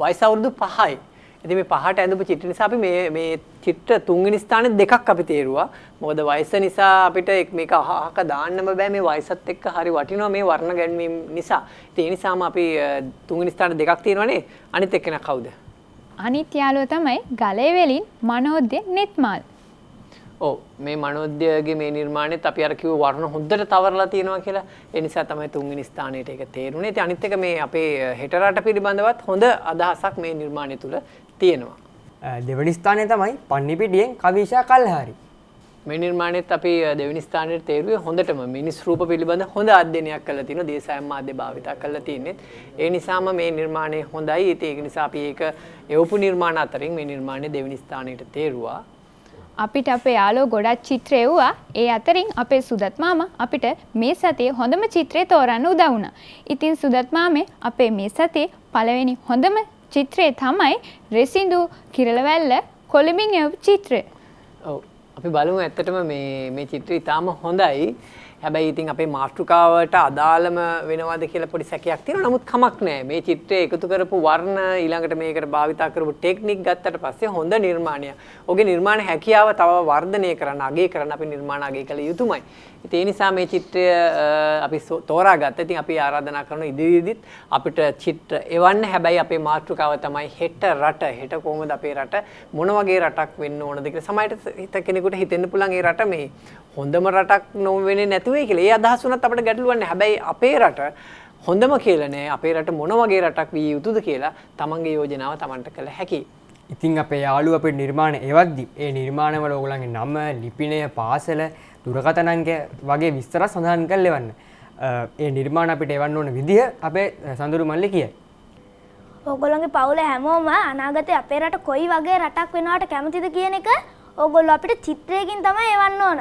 වයස අවුරුදු 5යි. ඉතින් මේ පහට ඇඳපු චිත්‍ර නිසා අපි මේ මේ චිත්‍ර තුන්වෙනි ස්ථානේ දෙකක් අපි තේරුවා. මොකද වයස නිසා අපිට මේක අහක දාන්නම බෑ මේ වයසත් එක්ක හරි වටිනවා මේ වර්ණ ගැන්වීම නිසා. ඉතින් ඒ නිසාම අපි තුන්වෙනි ස්ථානේ දෙකක් තියෙනවනේ. අනිත් එක්කෙනා කවුද? අනිත් යාළුව තමයි ගලේ වෙලින් මනෝද්‍ය නෙත්මල්. ඕ මේ මනෝද්‍යයගේ මේ නිර්මාණය අප අරකිව වරණ හොද්දට තවරලා තියෙනවා කියලා එනිසා තමයි තුන්ගනි ස්ථානයට එක තේරුණේ ති අනිත්තක මේ අපේ හෙටරට පිළිබඳවත් හොඳ අදහසක් මේ නිර්මාණය තුළ තියෙනවා. දෙවනි ස්ථානය තමයි පන්නිපිටියෙන් කවිශා කල්හාරි. මේ නිර්මාණයත් අපි දෙවනි ස්ථානයට තේරුවේ හොඳටම මිනිස් රූප පිළිබඳ හොඳ අධ්‍යයනයක් කරලා තිනවා දේශායම් මාධ්‍ය භාවිතා කරලා තින්නෙත් ඒ නිසාම මේ නිර්මාණය හොඳයි ඉතින් ඒක නිසා අපි ඒක යොපු නිර්මාණ අතරින් මේ නිර්මාණය දෙවනි ස්ථානයට තේරුවා අපිට අපේ යාලෝ ගොඩක් චිත්‍ර එව්වා. ඒ අතරින් අපේ සුදත් මාමා අපිට මේ සතියේ හොඳම චිත්‍රය තෝරන්න උදව් වුණා. ඉතින් සුදත් මාමේ අපේ මේ සතියේ පළවෙනි හොඳම චිත්‍රය තමයි රෙසිඳු කිරලවැල්ල කොළඹින් එවපු චිත්‍රය. ඔව්. අපි බලමු ඇත්තටම මේ මේ චිත්‍රය ඉතාම හොඳයි. හැබැයි ඉතින් අපේ මාස්ටෘකාවට අදාළම වෙනවාද කියලා පොඩි සැකයක් තියෙනවා. නමුත් කමක් නැහැ. මේ චිත්‍රය එකතු කරපු වර්ණ ඊළඟට මේකට භාවිතා කරපු ටෙක්නික් ගත්තට පස්සේ හොඳ නිර්මාණයක්. ඔගේ නිර්මාණ හැකියාව තව වර්ධනය කරන්න, අගය කරන්න අපි නිර්මාණ අගය කළ යුතුමයි. ඉතින් ඒ නිසා මේ චිත්‍රය අපි තෝරාගත්තා. ඉතින් අපි ආරාධනා කරන ඉදිරියේදීත් අපිට චිත්‍ර එවන්න හැබැයි අපේ මාතෘකාව තමයි හෙට රට. හෙට කොහොමද අපේ රට මොන වගේ රටක් වෙන්න ඕනද කියලා සමහරට හිත කෙනෙකුට හිතෙන්න පුළුවන් ඒ රට මේ හොඳම රටක් නොවෙන්නේ වෙන්නේ නැතුවේ කියලා. ඒ අදහස් වුණත් අපිට ගැටලුවක් නැහැ. හැබැයි අපේ රට හොඳම කියලනෑ අපේ රට මොනවගේ රටක් විය යුතුද කියලා තමන්ගේ යෝජනාව තමන්ට කළ හැකි. ඉතිං අපේ යාලු අප නිර්මාණ එවද්දි ඒ නිර්මාණවල ඔගලන්ගේ නම ලිපිනය පාසල දුරකතනන්ක වගේ විස්තර සඳහන් කල් ලෙවන්න ඒ නිර්මාණ අපිට එවන්න ඕන විදිහ අපේ සඳුරු මල්ලි කිය ඔගොලොගේ පවුල හැමෝම අනාගත අපේ රට කොයි වගේ රටක් වෙනවාට කැමතිද කියන එක ඔගොල්ල අපිට චිත්‍රයකින් තමයි එවන්න ඕන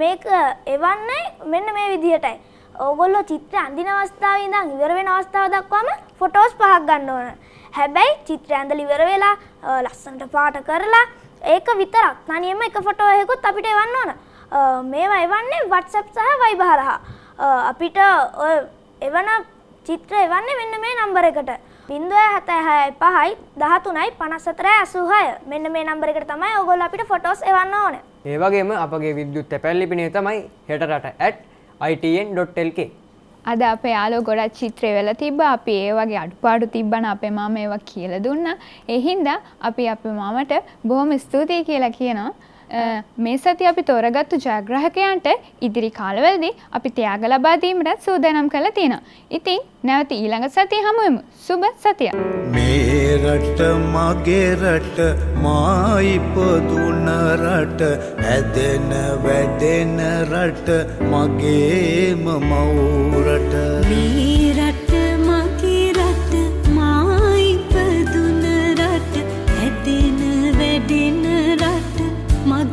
මේක එවන්න මෙන්න මේ විදිහටයි ඕගොල්ලෝ චිත්‍ර අඳින අවස්ථාව ඉඳන් ඉවර වෙන අවස්ථාව දක්වාම ෆොටෝස් පහක් ගන්න ඕන. හැබැයි චිත්‍රය ඇඳලා ඉවර වෙලා ලස්සනට පාට කරලා ඒක විතරක් තනියම එක ෆොටෝ එකකුත් අපිට එවන්න ඕන. මේ වයිවන්නේ වට්සප් සහ වයිභාරහා අපිට ඔය එවන චිත්‍ර එවන්නේ මෙන්න මේ නම්බර එකට බින්දුවය හතයි පහයි දහතුනයි පනස්සතරයි ඇසුහය මෙන්න මේ නම්බර එකට තමයි ඔගොල්ල අපිට ෆොටෝස් එවන්න ඕන ඒවගේම අපගේ විද්‍යුත් පැල්ලිපිනේ තමයි හෙටරට ඇට් itn.lk අද අප යාලෝ ගොඩක් චිත්‍රය වෙල තිබ අපි ඒ වගේ අඩුපාඩු තිබ්බන අපේ මම ඒවා කියල දුන්න එහින්ද අපි අප මමට බොහොම ස්තුතියි කියලා කියනවා මේ සති අපි තෝරගත්තු ජයග්‍රහකයන්ට ඉදිරි කාලවලදී අපි ත්‍යාග ලබා දීමටත් සූදානම් කරලා තියෙනවා. ඉතින් නැවත ඊළඟ සතිය හමුවෙමු. සුබ සතියක්. මේ රට මගේ රට මා ඉපදුන රට ඇදෙන වැඩෙන රට මගේම මව් රට. මේ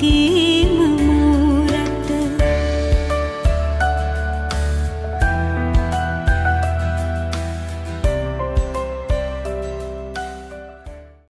的。